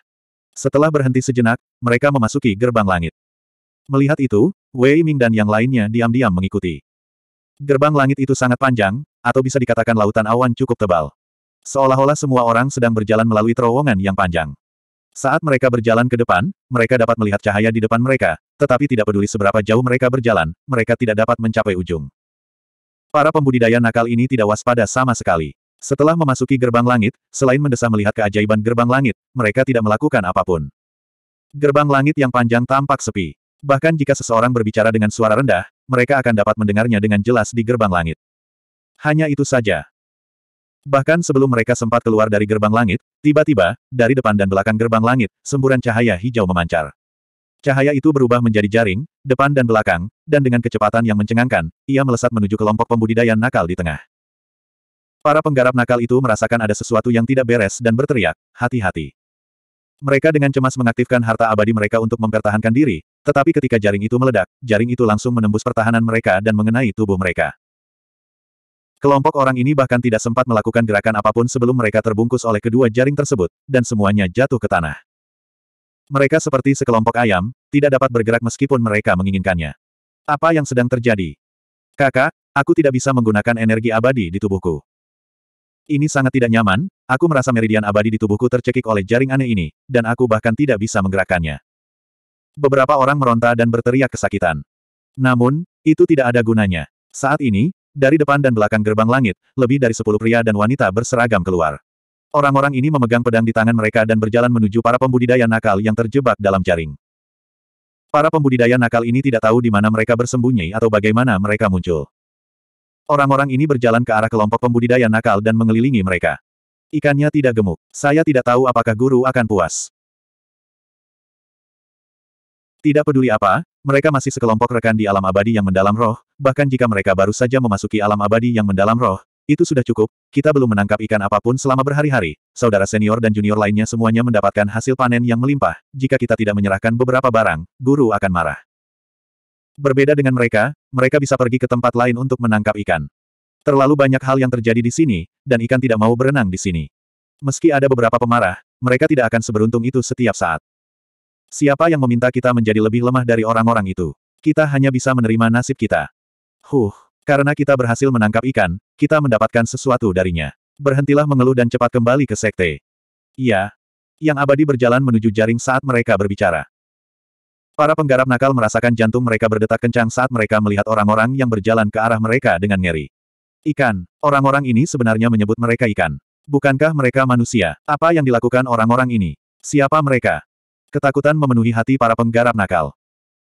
Setelah berhenti sejenak, mereka memasuki gerbang langit. Melihat itu, Wei Ming dan yang lainnya diam-diam mengikuti. Gerbang langit itu sangat panjang, atau bisa dikatakan lautan awan cukup tebal. Seolah-olah semua orang sedang berjalan melalui terowongan yang panjang. Saat mereka berjalan ke depan, mereka dapat melihat cahaya di depan mereka, tetapi tidak peduli seberapa jauh mereka berjalan, mereka tidak dapat mencapai ujung. Para pembudidaya nakal ini tidak waspada sama sekali. Setelah memasuki gerbang langit, selain mendesah melihat keajaiban gerbang langit, mereka tidak melakukan apapun. Gerbang langit yang panjang tampak sepi. Bahkan jika seseorang berbicara dengan suara rendah, mereka akan dapat mendengarnya dengan jelas di gerbang langit. Hanya itu saja. Bahkan sebelum mereka sempat keluar dari gerbang langit, tiba-tiba, dari depan dan belakang gerbang langit, semburan cahaya hijau memancar. Cahaya itu berubah menjadi jaring, depan dan belakang, dan dengan kecepatan yang mencengangkan, ia melesat menuju kelompok pembudidaya nakal di tengah. Para penggarap nakal itu merasakan ada sesuatu yang tidak beres dan berteriak, hati-hati. Mereka dengan cemas mengaktifkan harta abadi mereka untuk mempertahankan diri, tetapi ketika jaring itu meledak, jaring itu langsung menembus pertahanan mereka dan mengenai tubuh mereka. Kelompok orang ini bahkan tidak sempat melakukan gerakan apapun sebelum mereka terbungkus oleh kedua jaring tersebut, dan semuanya jatuh ke tanah. Mereka seperti sekelompok ayam, tidak dapat bergerak meskipun mereka menginginkannya. Apa yang sedang terjadi? Kakak, aku tidak bisa menggunakan energi abadi di tubuhku. Ini sangat tidak nyaman, aku merasa meridian abadi di tubuhku tercekik oleh jaring aneh ini, dan aku bahkan tidak bisa menggerakkannya. Beberapa orang meronta dan berteriak kesakitan. Namun, itu tidak ada gunanya. Saat ini, dari depan dan belakang gerbang langit, lebih dari sepuluh pria dan wanita berseragam keluar. Orang-orang ini memegang pedang di tangan mereka dan berjalan menuju para pembudidaya nakal yang terjebak dalam jaring. Para pembudidaya nakal ini tidak tahu di mana mereka bersembunyi atau bagaimana mereka muncul. Orang-orang ini berjalan ke arah kelompok pembudidaya nakal dan mengelilingi mereka. Ikannya tidak gemuk. Saya tidak tahu apakah guru akan puas. Tidak peduli apa, mereka masih sekelompok rekan di alam abadi yang mendalam roh, bahkan jika mereka baru saja memasuki alam abadi yang mendalam roh, itu sudah cukup, kita belum menangkap ikan apapun selama berhari-hari. Saudara senior dan junior lainnya semuanya mendapatkan hasil panen yang melimpah. Jika kita tidak menyerahkan beberapa barang, guru akan marah. Berbeda dengan mereka, mereka bisa pergi ke tempat lain untuk menangkap ikan. Terlalu banyak hal yang terjadi di sini, dan ikan tidak mau berenang di sini. Meski ada beberapa pemarah, mereka tidak akan seberuntung itu setiap saat. Siapa yang meminta kita menjadi lebih lemah dari orang-orang itu? Kita hanya bisa menerima nasib kita. Huh, karena kita berhasil menangkap ikan, kita mendapatkan sesuatu darinya. Berhentilah mengeluh dan cepat kembali ke sekte. Iya. Yang abadi berjalan menuju jaring saat mereka berbicara. Para penggarap nakal merasakan jantung mereka berdetak kencang saat mereka melihat orang-orang yang berjalan ke arah mereka dengan ngeri. Ikan. Orang-orang ini sebenarnya menyebut mereka ikan. Bukankah mereka manusia? Apa yang dilakukan orang-orang ini? Siapa mereka? Ketakutan memenuhi hati para penggarap nakal.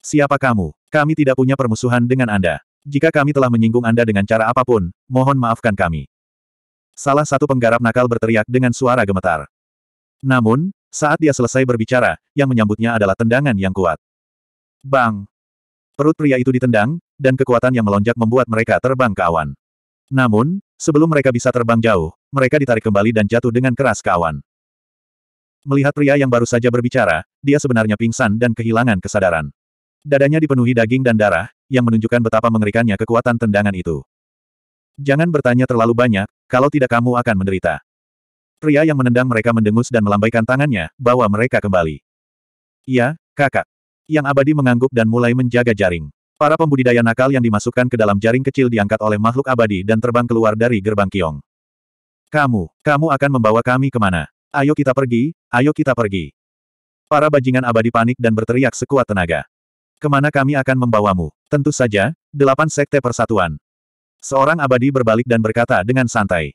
Siapa kamu? Kami tidak punya permusuhan dengan Anda. Jika kami telah menyinggung Anda dengan cara apapun, mohon maafkan kami. Salah satu penggarap nakal berteriak dengan suara gemetar. Namun, saat dia selesai berbicara, yang menyambutnya adalah tendangan yang kuat. Bang! Perut pria itu ditendang, dan kekuatan yang melonjak membuat mereka terbang ke awan. Namun, sebelum mereka bisa terbang jauh, mereka ditarik kembali dan jatuh dengan keras ke awan. Melihat pria yang baru saja berbicara, dia sebenarnya pingsan dan kehilangan kesadaran. Dadanya dipenuhi daging dan darah, yang menunjukkan betapa mengerikannya kekuatan tendangan itu. Jangan bertanya terlalu banyak, kalau tidak kamu akan menderita. Pria yang menendang mereka mendengus dan melambaikan tangannya, bawa mereka kembali. Iya, kakak yang abadi mengangguk dan mulai menjaga jaring. Para pembudidaya nakal yang dimasukkan ke dalam jaring kecil diangkat oleh makhluk abadi dan terbang keluar dari gerbang kiong. Kamu, kamu akan membawa kami kemana? Ayo kita pergi, ayo kita pergi. Para bajingan abadi panik dan berteriak sekuat tenaga. Kemana kami akan membawamu? Tentu saja, delapan sekte persatuan. Seorang abadi berbalik dan berkata dengan santai.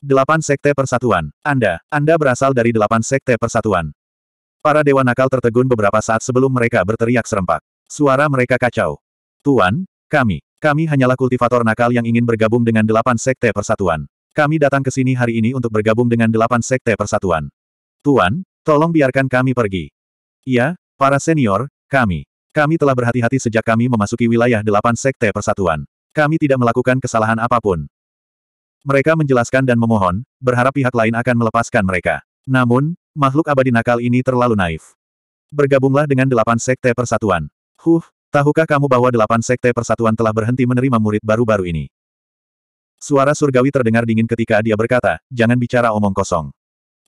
Delapan sekte persatuan. Anda, Anda berasal dari delapan sekte persatuan. Para dewa nakal tertegun beberapa saat sebelum mereka berteriak serempak. Suara mereka kacau. Tuan, kami, kami hanyalah kultivator nakal yang ingin bergabung dengan delapan sekte persatuan. Kami datang ke sini hari ini untuk bergabung dengan delapan sekte persatuan. Tuan, tolong biarkan kami pergi. Iya, para senior, kami. Kami telah berhati-hati sejak kami memasuki wilayah delapan sekte persatuan. Kami tidak melakukan kesalahan apapun. Mereka menjelaskan dan memohon, berharap pihak lain akan melepaskan mereka. Namun, Makhluk abadi nakal ini terlalu naif. Bergabunglah dengan delapan sekte persatuan. Huh, tahukah kamu bahwa delapan sekte persatuan telah berhenti menerima murid baru-baru ini? Suara surgawi terdengar dingin ketika dia berkata, jangan bicara omong kosong.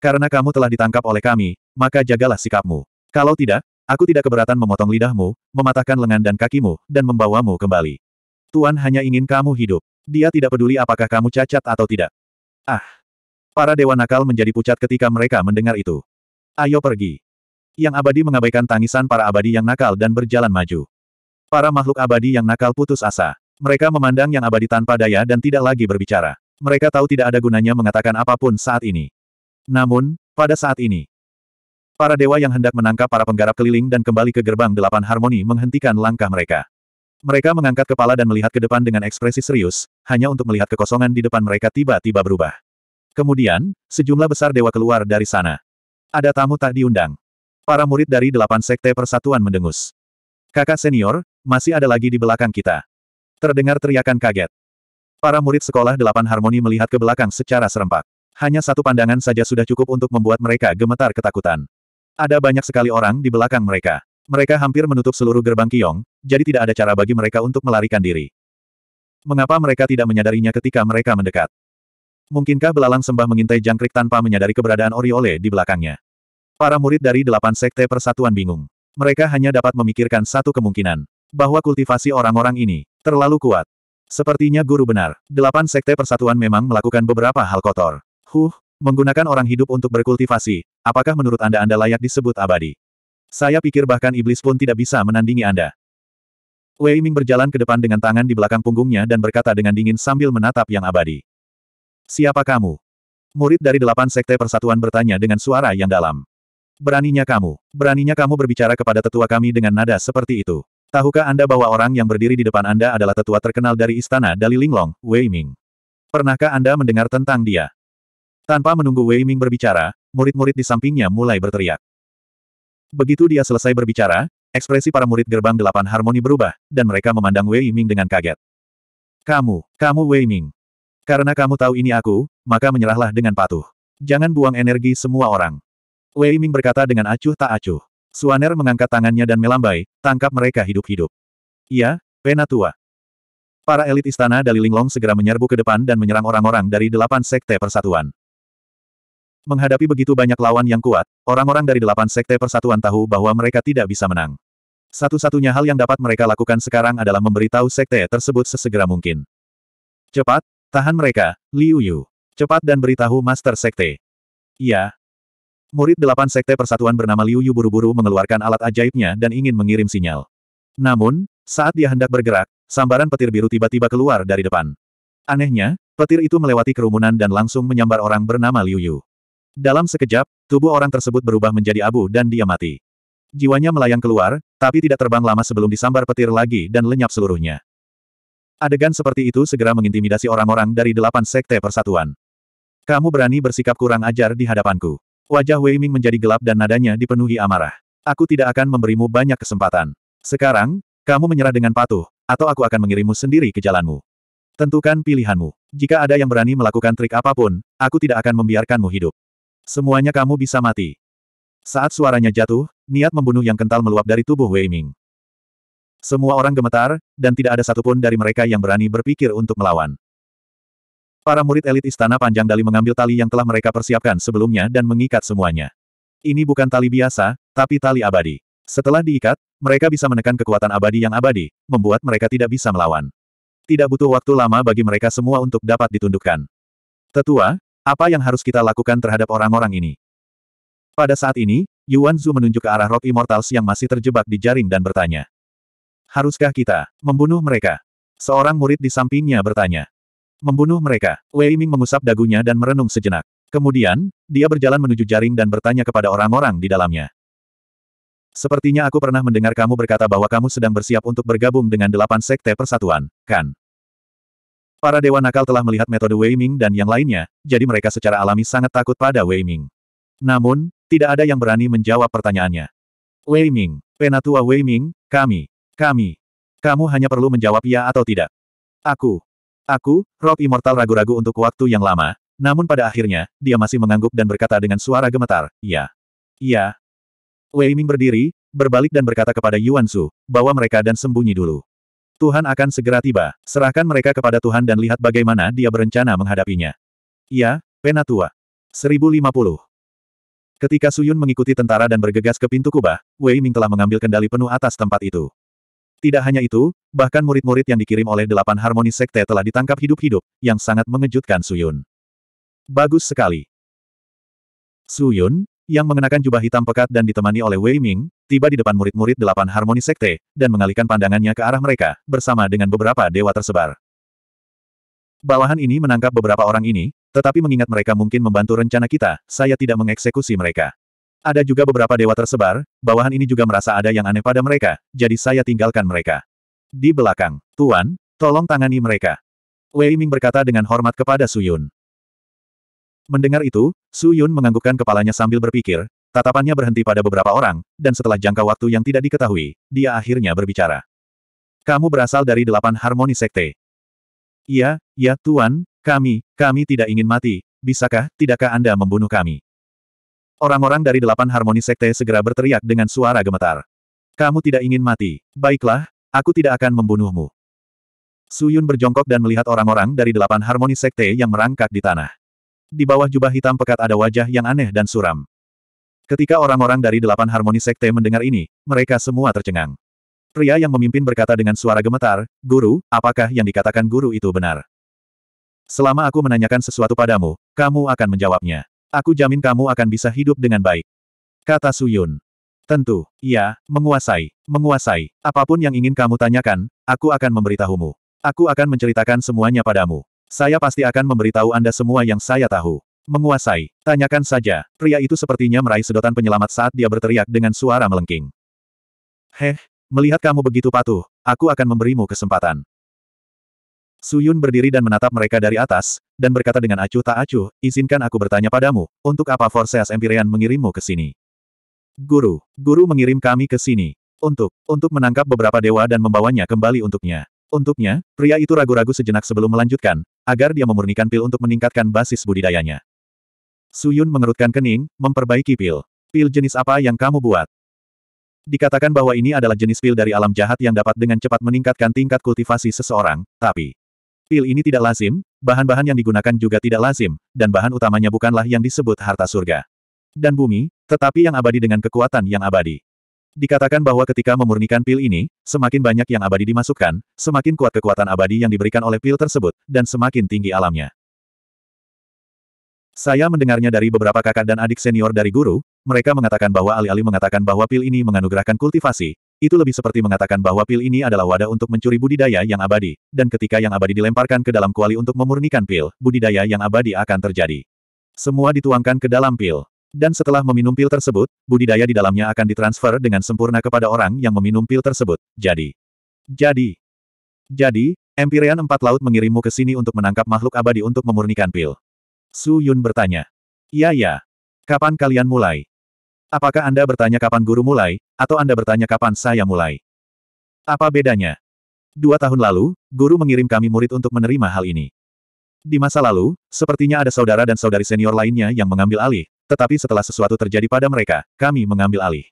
Karena kamu telah ditangkap oleh kami, maka jagalah sikapmu. Kalau tidak, aku tidak keberatan memotong lidahmu, mematahkan lengan dan kakimu, dan membawamu kembali. Tuan hanya ingin kamu hidup. Dia tidak peduli apakah kamu cacat atau tidak. Ah, Para dewa nakal menjadi pucat ketika mereka mendengar itu. Ayo pergi. Yang abadi mengabaikan tangisan para abadi yang nakal dan berjalan maju. Para makhluk abadi yang nakal putus asa. Mereka memandang yang abadi tanpa daya dan tidak lagi berbicara. Mereka tahu tidak ada gunanya mengatakan apapun saat ini. Namun, pada saat ini, para dewa yang hendak menangkap para penggarap keliling dan kembali ke gerbang delapan harmoni menghentikan langkah mereka. Mereka mengangkat kepala dan melihat ke depan dengan ekspresi serius, hanya untuk melihat kekosongan di depan mereka tiba-tiba berubah. Kemudian, sejumlah besar dewa keluar dari sana. Ada tamu tak diundang. Para murid dari delapan sekte persatuan mendengus. Kakak senior, masih ada lagi di belakang kita. Terdengar teriakan kaget. Para murid sekolah delapan harmoni melihat ke belakang secara serempak. Hanya satu pandangan saja sudah cukup untuk membuat mereka gemetar ketakutan. Ada banyak sekali orang di belakang mereka. Mereka hampir menutup seluruh gerbang Kiong, jadi tidak ada cara bagi mereka untuk melarikan diri. Mengapa mereka tidak menyadarinya ketika mereka mendekat? Mungkinkah belalang sembah mengintai jangkrik tanpa menyadari keberadaan Oriole di belakangnya? Para murid dari delapan sekte persatuan bingung. Mereka hanya dapat memikirkan satu kemungkinan. Bahwa kultivasi orang-orang ini terlalu kuat. Sepertinya guru benar. Delapan sekte persatuan memang melakukan beberapa hal kotor. Huh, menggunakan orang hidup untuk berkultivasi, apakah menurut Anda Anda layak disebut abadi? Saya pikir bahkan iblis pun tidak bisa menandingi Anda. Wei Ming berjalan ke depan dengan tangan di belakang punggungnya dan berkata dengan dingin sambil menatap yang abadi. Siapa kamu? Murid dari delapan sekte persatuan bertanya dengan suara yang dalam. Beraninya kamu, beraninya kamu berbicara kepada tetua kami dengan nada seperti itu. Tahukah Anda bahwa orang yang berdiri di depan Anda adalah tetua terkenal dari istana Dali Linglong, Wei Ming? Pernahkah Anda mendengar tentang dia? Tanpa menunggu Wei Ming berbicara, murid-murid di sampingnya mulai berteriak. Begitu dia selesai berbicara, ekspresi para murid gerbang delapan harmoni berubah, dan mereka memandang Wei Ming dengan kaget. Kamu, kamu Wei Ming. Karena kamu tahu ini aku, maka menyerahlah dengan patuh. Jangan buang energi semua orang. Wei Ming berkata dengan acuh tak acuh. Suaner mengangkat tangannya dan melambai, tangkap mereka hidup-hidup. Iya, Penatua. Para elit istana dari Linglong segera menyerbu ke depan dan menyerang orang-orang dari delapan sekte persatuan. Menghadapi begitu banyak lawan yang kuat, orang-orang dari delapan sekte persatuan tahu bahwa mereka tidak bisa menang. Satu-satunya hal yang dapat mereka lakukan sekarang adalah memberitahu sekte tersebut sesegera mungkin. Cepat, Tahan mereka, Liu Yu. Cepat dan beritahu Master Sekte. Ya. Murid delapan Sekte Persatuan bernama Liu Yu buru-buru mengeluarkan alat ajaibnya dan ingin mengirim sinyal. Namun, saat dia hendak bergerak, sambaran petir biru tiba-tiba keluar dari depan. Anehnya, petir itu melewati kerumunan dan langsung menyambar orang bernama Liu Yu. Dalam sekejap, tubuh orang tersebut berubah menjadi abu dan dia mati. Jiwanya melayang keluar, tapi tidak terbang lama sebelum disambar petir lagi dan lenyap seluruhnya. Adegan seperti itu segera mengintimidasi orang-orang dari delapan sekte persatuan. Kamu berani bersikap kurang ajar di hadapanku. Wajah Wei Ming menjadi gelap dan nadanya dipenuhi amarah. Aku tidak akan memberimu banyak kesempatan. Sekarang, kamu menyerah dengan patuh, atau aku akan mengirimmu sendiri ke jalanmu. Tentukan pilihanmu. Jika ada yang berani melakukan trik apapun, aku tidak akan membiarkanmu hidup. Semuanya kamu bisa mati. Saat suaranya jatuh, niat membunuh yang kental meluap dari tubuh Wei Ming. Semua orang gemetar, dan tidak ada satupun dari mereka yang berani berpikir untuk melawan. Para murid elit Istana Panjang Dali mengambil tali yang telah mereka persiapkan sebelumnya dan mengikat semuanya. Ini bukan tali biasa, tapi tali abadi. Setelah diikat, mereka bisa menekan kekuatan abadi yang abadi, membuat mereka tidak bisa melawan. Tidak butuh waktu lama bagi mereka semua untuk dapat ditundukkan. Tetua, apa yang harus kita lakukan terhadap orang-orang ini? Pada saat ini, Yuan Zhu menunjuk ke arah Rock Immortals yang masih terjebak di jaring dan bertanya. Haruskah kita membunuh mereka? Seorang murid di sampingnya bertanya. Membunuh mereka. Wei Ming mengusap dagunya dan merenung sejenak. Kemudian, dia berjalan menuju jaring dan bertanya kepada orang-orang di dalamnya. Sepertinya aku pernah mendengar kamu berkata bahwa kamu sedang bersiap untuk bergabung dengan delapan sekte persatuan, kan? Para dewa nakal telah melihat metode Wei Ming dan yang lainnya, jadi mereka secara alami sangat takut pada Wei Ming. Namun, tidak ada yang berani menjawab pertanyaannya. Wei Ming, Penatua Wei Ming, kami, kami. Kamu hanya perlu menjawab ya atau tidak. Aku. Aku, Rob Immortal ragu-ragu untuk waktu yang lama, namun pada akhirnya, dia masih mengangguk dan berkata dengan suara gemetar, ya. Ya. Wei Ming berdiri, berbalik dan berkata kepada Yuan Su, bawa mereka dan sembunyi dulu. Tuhan akan segera tiba, serahkan mereka kepada Tuhan dan lihat bagaimana dia berencana menghadapinya. Ya, Penatua. 1050. Ketika Suyun mengikuti tentara dan bergegas ke pintu kubah, Wei Ming telah mengambil kendali penuh atas tempat itu. Tidak hanya itu, bahkan murid-murid yang dikirim oleh delapan harmoni sekte telah ditangkap hidup-hidup, yang sangat mengejutkan Suyun. Bagus sekali. Suyun, yang mengenakan jubah hitam pekat dan ditemani oleh Wei Ming, tiba di depan murid-murid delapan harmoni sekte, dan mengalihkan pandangannya ke arah mereka, bersama dengan beberapa dewa tersebar. Bawahan ini menangkap beberapa orang ini, tetapi mengingat mereka mungkin membantu rencana kita, saya tidak mengeksekusi mereka. Ada juga beberapa dewa tersebar, bawahan ini juga merasa ada yang aneh pada mereka, jadi saya tinggalkan mereka. Di belakang, Tuan, tolong tangani mereka. Wei Ming berkata dengan hormat kepada Su Yun. Mendengar itu, Su Yun menganggukkan kepalanya sambil berpikir, tatapannya berhenti pada beberapa orang, dan setelah jangka waktu yang tidak diketahui, dia akhirnya berbicara. Kamu berasal dari delapan harmoni sekte. Iya, ya Tuan, kami, kami tidak ingin mati, bisakah, tidakkah Anda membunuh kami? Orang-orang dari delapan harmoni sekte segera berteriak dengan suara gemetar. Kamu tidak ingin mati. Baiklah, aku tidak akan membunuhmu. Suyun berjongkok dan melihat orang-orang dari delapan harmoni sekte yang merangkak di tanah. Di bawah jubah hitam pekat ada wajah yang aneh dan suram. Ketika orang-orang dari delapan harmoni sekte mendengar ini, mereka semua tercengang. Pria yang memimpin berkata dengan suara gemetar, Guru, apakah yang dikatakan guru itu benar? Selama aku menanyakan sesuatu padamu, kamu akan menjawabnya. Aku jamin kamu akan bisa hidup dengan baik. Kata Suyun. Tentu, ya, menguasai, menguasai. Apapun yang ingin kamu tanyakan, aku akan memberitahumu. Aku akan menceritakan semuanya padamu. Saya pasti akan memberitahu Anda semua yang saya tahu. Menguasai, tanyakan saja. Pria itu sepertinya meraih sedotan penyelamat saat dia berteriak dengan suara melengking. Heh, melihat kamu begitu patuh, aku akan memberimu kesempatan. Suyun berdiri dan menatap mereka dari atas, dan berkata dengan acuh tak acuh, izinkan aku bertanya padamu, untuk apa Forces Empyrean mengirimmu ke sini? Guru, guru mengirim kami ke sini. Untuk, untuk menangkap beberapa dewa dan membawanya kembali untuknya. Untuknya, pria itu ragu-ragu sejenak sebelum melanjutkan, agar dia memurnikan pil untuk meningkatkan basis budidayanya. Suyun mengerutkan kening, memperbaiki pil. Pil jenis apa yang kamu buat? Dikatakan bahwa ini adalah jenis pil dari alam jahat yang dapat dengan cepat meningkatkan tingkat kultivasi seseorang, tapi pil ini tidak lazim, bahan-bahan yang digunakan juga tidak lazim, dan bahan utamanya bukanlah yang disebut harta surga. Dan bumi, tetapi yang abadi dengan kekuatan yang abadi. Dikatakan bahwa ketika memurnikan pil ini, semakin banyak yang abadi dimasukkan, semakin kuat kekuatan abadi yang diberikan oleh pil tersebut, dan semakin tinggi alamnya. Saya mendengarnya dari beberapa kakak dan adik senior dari guru, mereka mengatakan bahwa alih-alih mengatakan bahwa pil ini menganugerahkan kultivasi, itu lebih seperti mengatakan bahwa pil ini adalah wadah untuk mencuri budidaya yang abadi, dan ketika yang abadi dilemparkan ke dalam kuali untuk memurnikan pil, budidaya yang abadi akan terjadi. Semua dituangkan ke dalam pil. Dan setelah meminum pil tersebut, budidaya di dalamnya akan ditransfer dengan sempurna kepada orang yang meminum pil tersebut. Jadi, jadi, jadi, Empyrean Empat Laut mengirimmu ke sini untuk menangkap makhluk abadi untuk memurnikan pil. Su Yun bertanya. Iya ya. Kapan kalian mulai? Apakah Anda bertanya kapan guru mulai, atau Anda bertanya kapan saya mulai? Apa bedanya? Dua tahun lalu, guru mengirim kami murid untuk menerima hal ini. Di masa lalu, sepertinya ada saudara dan saudari senior lainnya yang mengambil alih, tetapi setelah sesuatu terjadi pada mereka, kami mengambil alih.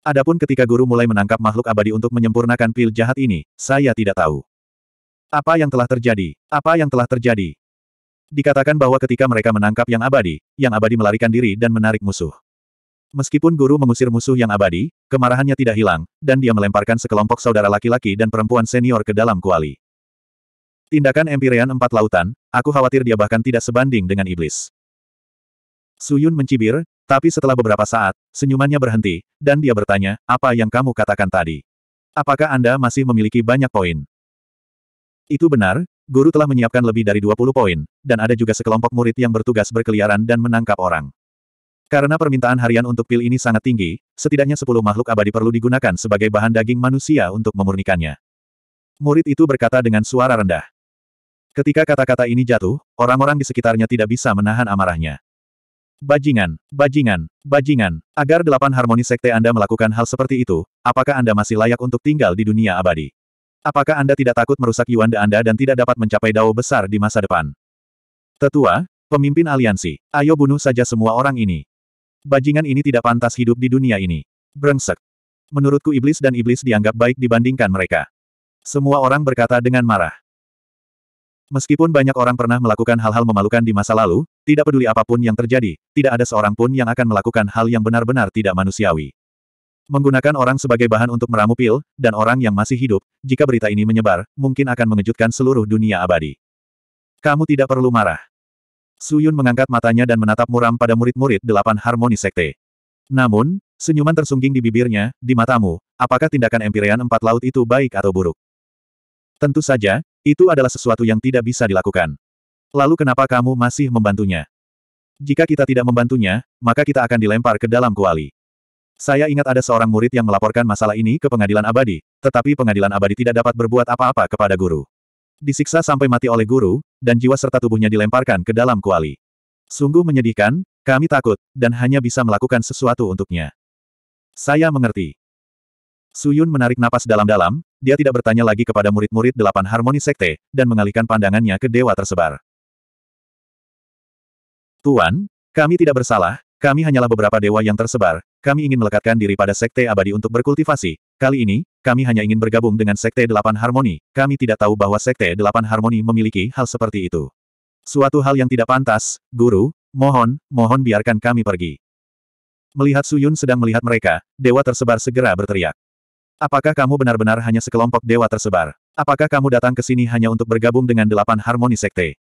Adapun ketika guru mulai menangkap makhluk abadi untuk menyempurnakan pil jahat ini, saya tidak tahu. Apa yang telah terjadi? Apa yang telah terjadi? Dikatakan bahwa ketika mereka menangkap yang abadi, yang abadi melarikan diri dan menarik musuh. Meskipun guru mengusir musuh yang abadi, kemarahannya tidak hilang, dan dia melemparkan sekelompok saudara laki-laki dan perempuan senior ke dalam kuali. Tindakan Empyrean empat lautan, aku khawatir dia bahkan tidak sebanding dengan iblis. Suyun mencibir, tapi setelah beberapa saat, senyumannya berhenti, dan dia bertanya, apa yang kamu katakan tadi? Apakah Anda masih memiliki banyak poin? Itu benar, guru telah menyiapkan lebih dari 20 poin, dan ada juga sekelompok murid yang bertugas berkeliaran dan menangkap orang. Karena permintaan harian untuk pil ini sangat tinggi, setidaknya sepuluh makhluk abadi perlu digunakan sebagai bahan daging manusia untuk memurnikannya. Murid itu berkata dengan suara rendah. Ketika kata-kata ini jatuh, orang-orang di sekitarnya tidak bisa menahan amarahnya. Bajingan, bajingan, bajingan, agar delapan harmoni sekte Anda melakukan hal seperti itu, apakah Anda masih layak untuk tinggal di dunia abadi? Apakah Anda tidak takut merusak Yuanda Anda dan tidak dapat mencapai dao besar di masa depan? Tetua, pemimpin aliansi, ayo bunuh saja semua orang ini. Bajingan ini tidak pantas hidup di dunia ini. Brengsek. Menurutku iblis dan iblis dianggap baik dibandingkan mereka. Semua orang berkata dengan marah. Meskipun banyak orang pernah melakukan hal-hal memalukan di masa lalu, tidak peduli apapun yang terjadi, tidak ada seorang pun yang akan melakukan hal yang benar-benar tidak manusiawi. Menggunakan orang sebagai bahan untuk meramu pil, dan orang yang masih hidup, jika berita ini menyebar, mungkin akan mengejutkan seluruh dunia abadi. Kamu tidak perlu marah. Suyun mengangkat matanya dan menatap muram pada murid-murid delapan harmoni sekte. Namun, senyuman tersungging di bibirnya, di matamu, apakah tindakan Empyrean Empat Laut itu baik atau buruk? Tentu saja, itu adalah sesuatu yang tidak bisa dilakukan. Lalu kenapa kamu masih membantunya? Jika kita tidak membantunya, maka kita akan dilempar ke dalam kuali. Saya ingat ada seorang murid yang melaporkan masalah ini ke pengadilan abadi, tetapi pengadilan abadi tidak dapat berbuat apa-apa kepada guru disiksa sampai mati oleh guru, dan jiwa serta tubuhnya dilemparkan ke dalam kuali. Sungguh menyedihkan, kami takut, dan hanya bisa melakukan sesuatu untuknya. Saya mengerti. Suyun menarik napas dalam-dalam, dia tidak bertanya lagi kepada murid-murid delapan harmoni sekte, dan mengalihkan pandangannya ke dewa tersebar. Tuan, kami tidak bersalah, kami hanyalah beberapa dewa yang tersebar, kami ingin melekatkan diri pada Sekte Abadi untuk berkultivasi. Kali ini, kami hanya ingin bergabung dengan Sekte Delapan Harmoni. Kami tidak tahu bahwa Sekte Delapan Harmoni memiliki hal seperti itu. Suatu hal yang tidak pantas, guru, mohon, mohon biarkan kami pergi. Melihat Suyun sedang melihat mereka, dewa tersebar segera berteriak. Apakah kamu benar-benar hanya sekelompok dewa tersebar? Apakah kamu datang ke sini hanya untuk bergabung dengan delapan harmoni sekte?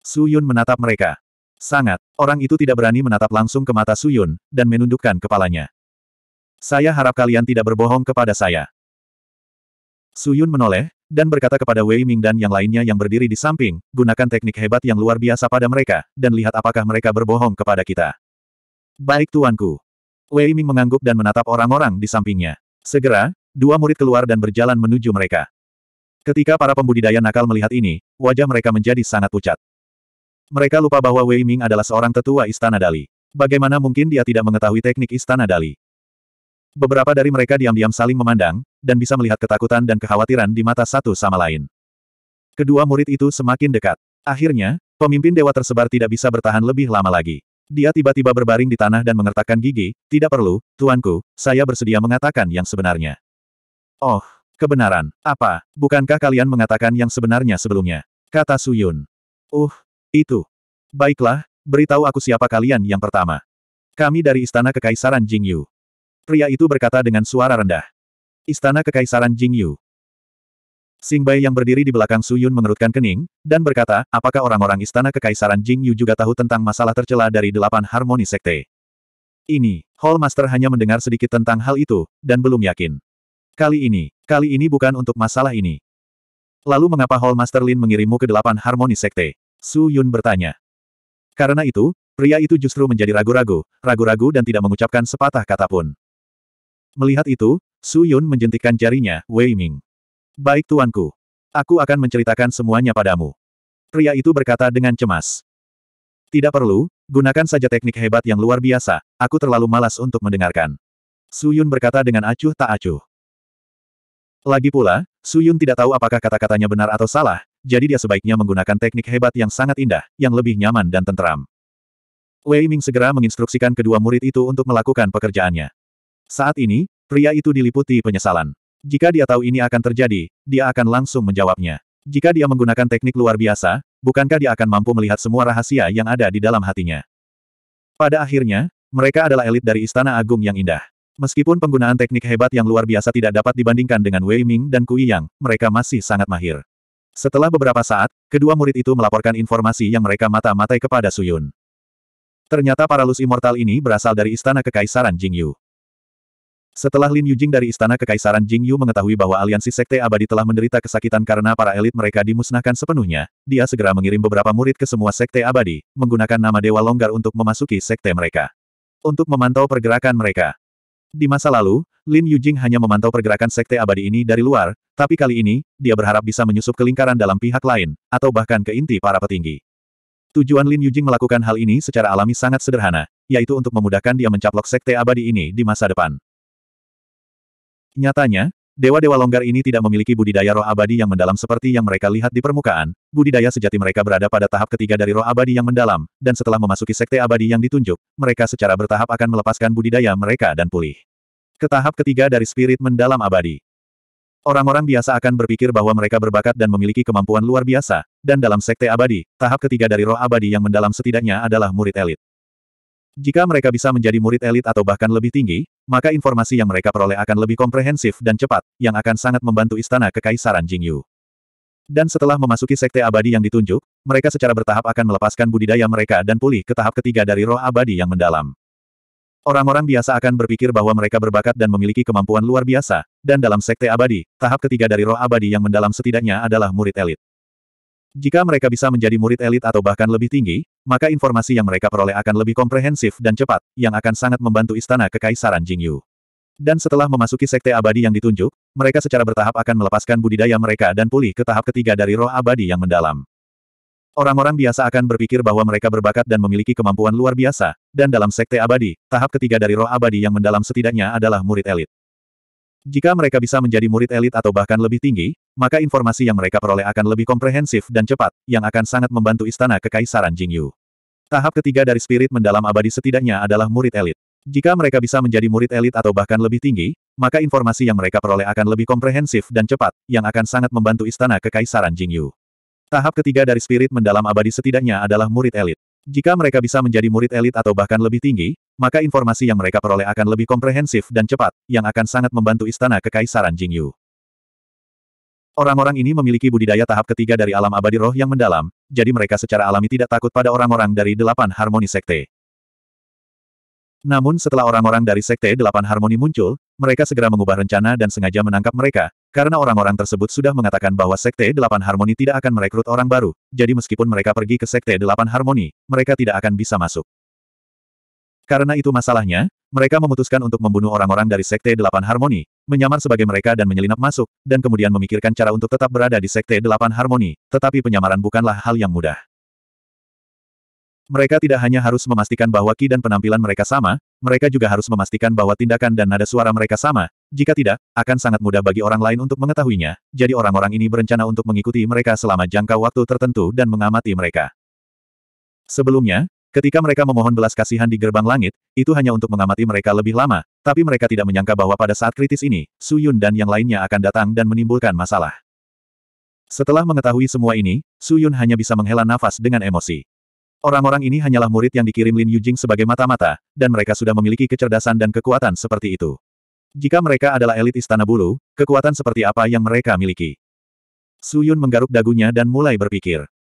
Suyun menatap mereka. Sangat, orang itu tidak berani menatap langsung ke mata Suyun, dan menundukkan kepalanya. Saya harap kalian tidak berbohong kepada saya. Suyun menoleh, dan berkata kepada Wei Ming dan yang lainnya yang berdiri di samping, gunakan teknik hebat yang luar biasa pada mereka, dan lihat apakah mereka berbohong kepada kita. Baik tuanku. Wei Ming mengangguk dan menatap orang-orang di sampingnya. Segera, dua murid keluar dan berjalan menuju mereka. Ketika para pembudidaya nakal melihat ini, wajah mereka menjadi sangat pucat. Mereka lupa bahwa Wei Ming adalah seorang tetua Istana Dali. Bagaimana mungkin dia tidak mengetahui teknik Istana Dali? Beberapa dari mereka diam-diam saling memandang, dan bisa melihat ketakutan dan kekhawatiran di mata satu sama lain. Kedua murid itu semakin dekat. Akhirnya, pemimpin dewa tersebar tidak bisa bertahan lebih lama lagi. Dia tiba-tiba berbaring di tanah dan mengertakkan gigi, tidak perlu, tuanku, saya bersedia mengatakan yang sebenarnya. Oh, kebenaran. Apa? Bukankah kalian mengatakan yang sebenarnya sebelumnya? Kata Suyun. Uh, itu. Baiklah, beritahu aku siapa kalian yang pertama. Kami dari Istana Kekaisaran Jingyu. Pria itu berkata dengan suara rendah. Istana Kekaisaran Jingyu. Singbai yang berdiri di belakang Suyun mengerutkan kening, dan berkata, apakah orang-orang Istana Kekaisaran Jingyu juga tahu tentang masalah tercela dari delapan harmoni sekte? Ini, Hall Master hanya mendengar sedikit tentang hal itu, dan belum yakin. Kali ini, kali ini bukan untuk masalah ini. Lalu mengapa Hall Master Lin mengirimmu ke delapan harmoni sekte? Su Yun bertanya. Karena itu, pria itu justru menjadi ragu-ragu, ragu-ragu dan tidak mengucapkan sepatah kata pun. Melihat itu, Su Yun menjentikkan jarinya, Wei Ming. Baik tuanku. Aku akan menceritakan semuanya padamu. Pria itu berkata dengan cemas. Tidak perlu, gunakan saja teknik hebat yang luar biasa, aku terlalu malas untuk mendengarkan. Su Yun berkata dengan acuh tak acuh. Lagi pula, Su Yun tidak tahu apakah kata-katanya benar atau salah, jadi dia sebaiknya menggunakan teknik hebat yang sangat indah, yang lebih nyaman dan tenteram. Wei Ming segera menginstruksikan kedua murid itu untuk melakukan pekerjaannya. Saat ini, pria itu diliputi penyesalan. Jika dia tahu ini akan terjadi, dia akan langsung menjawabnya. Jika dia menggunakan teknik luar biasa, bukankah dia akan mampu melihat semua rahasia yang ada di dalam hatinya? Pada akhirnya, mereka adalah elit dari Istana Agung yang indah. Meskipun penggunaan teknik hebat yang luar biasa tidak dapat dibandingkan dengan Wei Ming dan Kui Yang, mereka masih sangat mahir. Setelah beberapa saat, kedua murid itu melaporkan informasi yang mereka mata-matai kepada Suyun. Ternyata para paralus immortal ini berasal dari istana kekaisaran Jingyu. Setelah Lin Yujing dari istana kekaisaran Jingyu mengetahui bahwa aliansi sekte abadi telah menderita kesakitan karena para elit mereka dimusnahkan sepenuhnya, dia segera mengirim beberapa murid ke semua sekte abadi, menggunakan nama Dewa Longgar untuk memasuki sekte mereka. Untuk memantau pergerakan mereka. Di masa lalu, Lin Yujing hanya memantau pergerakan sekte abadi ini dari luar, tapi kali ini, dia berharap bisa menyusup ke lingkaran dalam pihak lain, atau bahkan ke inti para petinggi. Tujuan Lin Yujing melakukan hal ini secara alami sangat sederhana, yaitu untuk memudahkan dia mencaplok sekte abadi ini di masa depan. Nyatanya, Dewa-dewa longgar ini tidak memiliki budidaya roh abadi yang mendalam seperti yang mereka lihat di permukaan, budidaya sejati mereka berada pada tahap ketiga dari roh abadi yang mendalam, dan setelah memasuki sekte abadi yang ditunjuk, mereka secara bertahap akan melepaskan budidaya mereka dan pulih ke tahap ketiga dari spirit mendalam abadi. Orang-orang biasa akan berpikir bahwa mereka berbakat dan memiliki kemampuan luar biasa, dan dalam sekte abadi, tahap ketiga dari roh abadi yang mendalam setidaknya adalah murid elit. Jika mereka bisa menjadi murid elit atau bahkan lebih tinggi, maka informasi yang mereka peroleh akan lebih komprehensif dan cepat, yang akan sangat membantu istana kekaisaran Jingyu. Dan setelah memasuki sekte abadi yang ditunjuk, mereka secara bertahap akan melepaskan budidaya mereka dan pulih ke tahap ketiga dari roh abadi yang mendalam. Orang-orang biasa akan berpikir bahwa mereka berbakat dan memiliki kemampuan luar biasa, dan dalam sekte abadi, tahap ketiga dari roh abadi yang mendalam setidaknya adalah murid elit. Jika mereka bisa menjadi murid elit atau bahkan lebih tinggi, maka informasi yang mereka peroleh akan lebih komprehensif dan cepat, yang akan sangat membantu istana kekaisaran Jingyu. Dan setelah memasuki sekte abadi yang ditunjuk, mereka secara bertahap akan melepaskan budidaya mereka dan pulih ke tahap ketiga dari roh abadi yang mendalam. Orang-orang biasa akan berpikir bahwa mereka berbakat dan memiliki kemampuan luar biasa, dan dalam sekte abadi, tahap ketiga dari roh abadi yang mendalam setidaknya adalah murid elit. Jika mereka bisa menjadi murid elit atau bahkan lebih tinggi, maka informasi yang mereka peroleh akan lebih komprehensif dan cepat, yang akan sangat membantu istana kekaisaran Jingyu. Tahap ketiga dari spirit mendalam abadi setidaknya adalah murid elit. Jika mereka bisa menjadi murid elit atau bahkan lebih tinggi, maka informasi yang mereka peroleh akan lebih komprehensif dan cepat, yang akan sangat membantu istana kekaisaran Jingyu. Tahap ketiga dari spirit mendalam abadi setidaknya adalah murid elit. Jika mereka bisa menjadi murid elit atau bahkan lebih tinggi, maka informasi yang mereka peroleh akan lebih komprehensif dan cepat, yang akan sangat membantu istana kekaisaran Jingyu. Orang-orang ini memiliki budidaya tahap ketiga dari alam abadi roh yang mendalam, jadi mereka secara alami tidak takut pada orang-orang dari delapan harmoni sekte. Namun setelah orang-orang dari Sekte Delapan Harmoni muncul, mereka segera mengubah rencana dan sengaja menangkap mereka, karena orang-orang tersebut sudah mengatakan bahwa Sekte Delapan Harmoni tidak akan merekrut orang baru, jadi meskipun mereka pergi ke Sekte Delapan Harmoni, mereka tidak akan bisa masuk. Karena itu masalahnya, mereka memutuskan untuk membunuh orang-orang dari Sekte Delapan Harmoni, menyamar sebagai mereka dan menyelinap masuk, dan kemudian memikirkan cara untuk tetap berada di Sekte Delapan Harmoni, tetapi penyamaran bukanlah hal yang mudah. Mereka tidak hanya harus memastikan bahwa ki dan penampilan mereka sama, mereka juga harus memastikan bahwa tindakan dan nada suara mereka sama, jika tidak, akan sangat mudah bagi orang lain untuk mengetahuinya, jadi orang-orang ini berencana untuk mengikuti mereka selama jangka waktu tertentu dan mengamati mereka. Sebelumnya, Ketika mereka memohon belas kasihan di gerbang langit, itu hanya untuk mengamati mereka lebih lama, tapi mereka tidak menyangka bahwa pada saat kritis ini, Su Yun dan yang lainnya akan datang dan menimbulkan masalah. Setelah mengetahui semua ini, Su Yun hanya bisa menghela nafas dengan emosi. Orang-orang ini hanyalah murid yang dikirim Lin Yujing sebagai mata-mata, dan mereka sudah memiliki kecerdasan dan kekuatan seperti itu. Jika mereka adalah elit istana bulu, kekuatan seperti apa yang mereka miliki? Su Yun menggaruk dagunya dan mulai berpikir.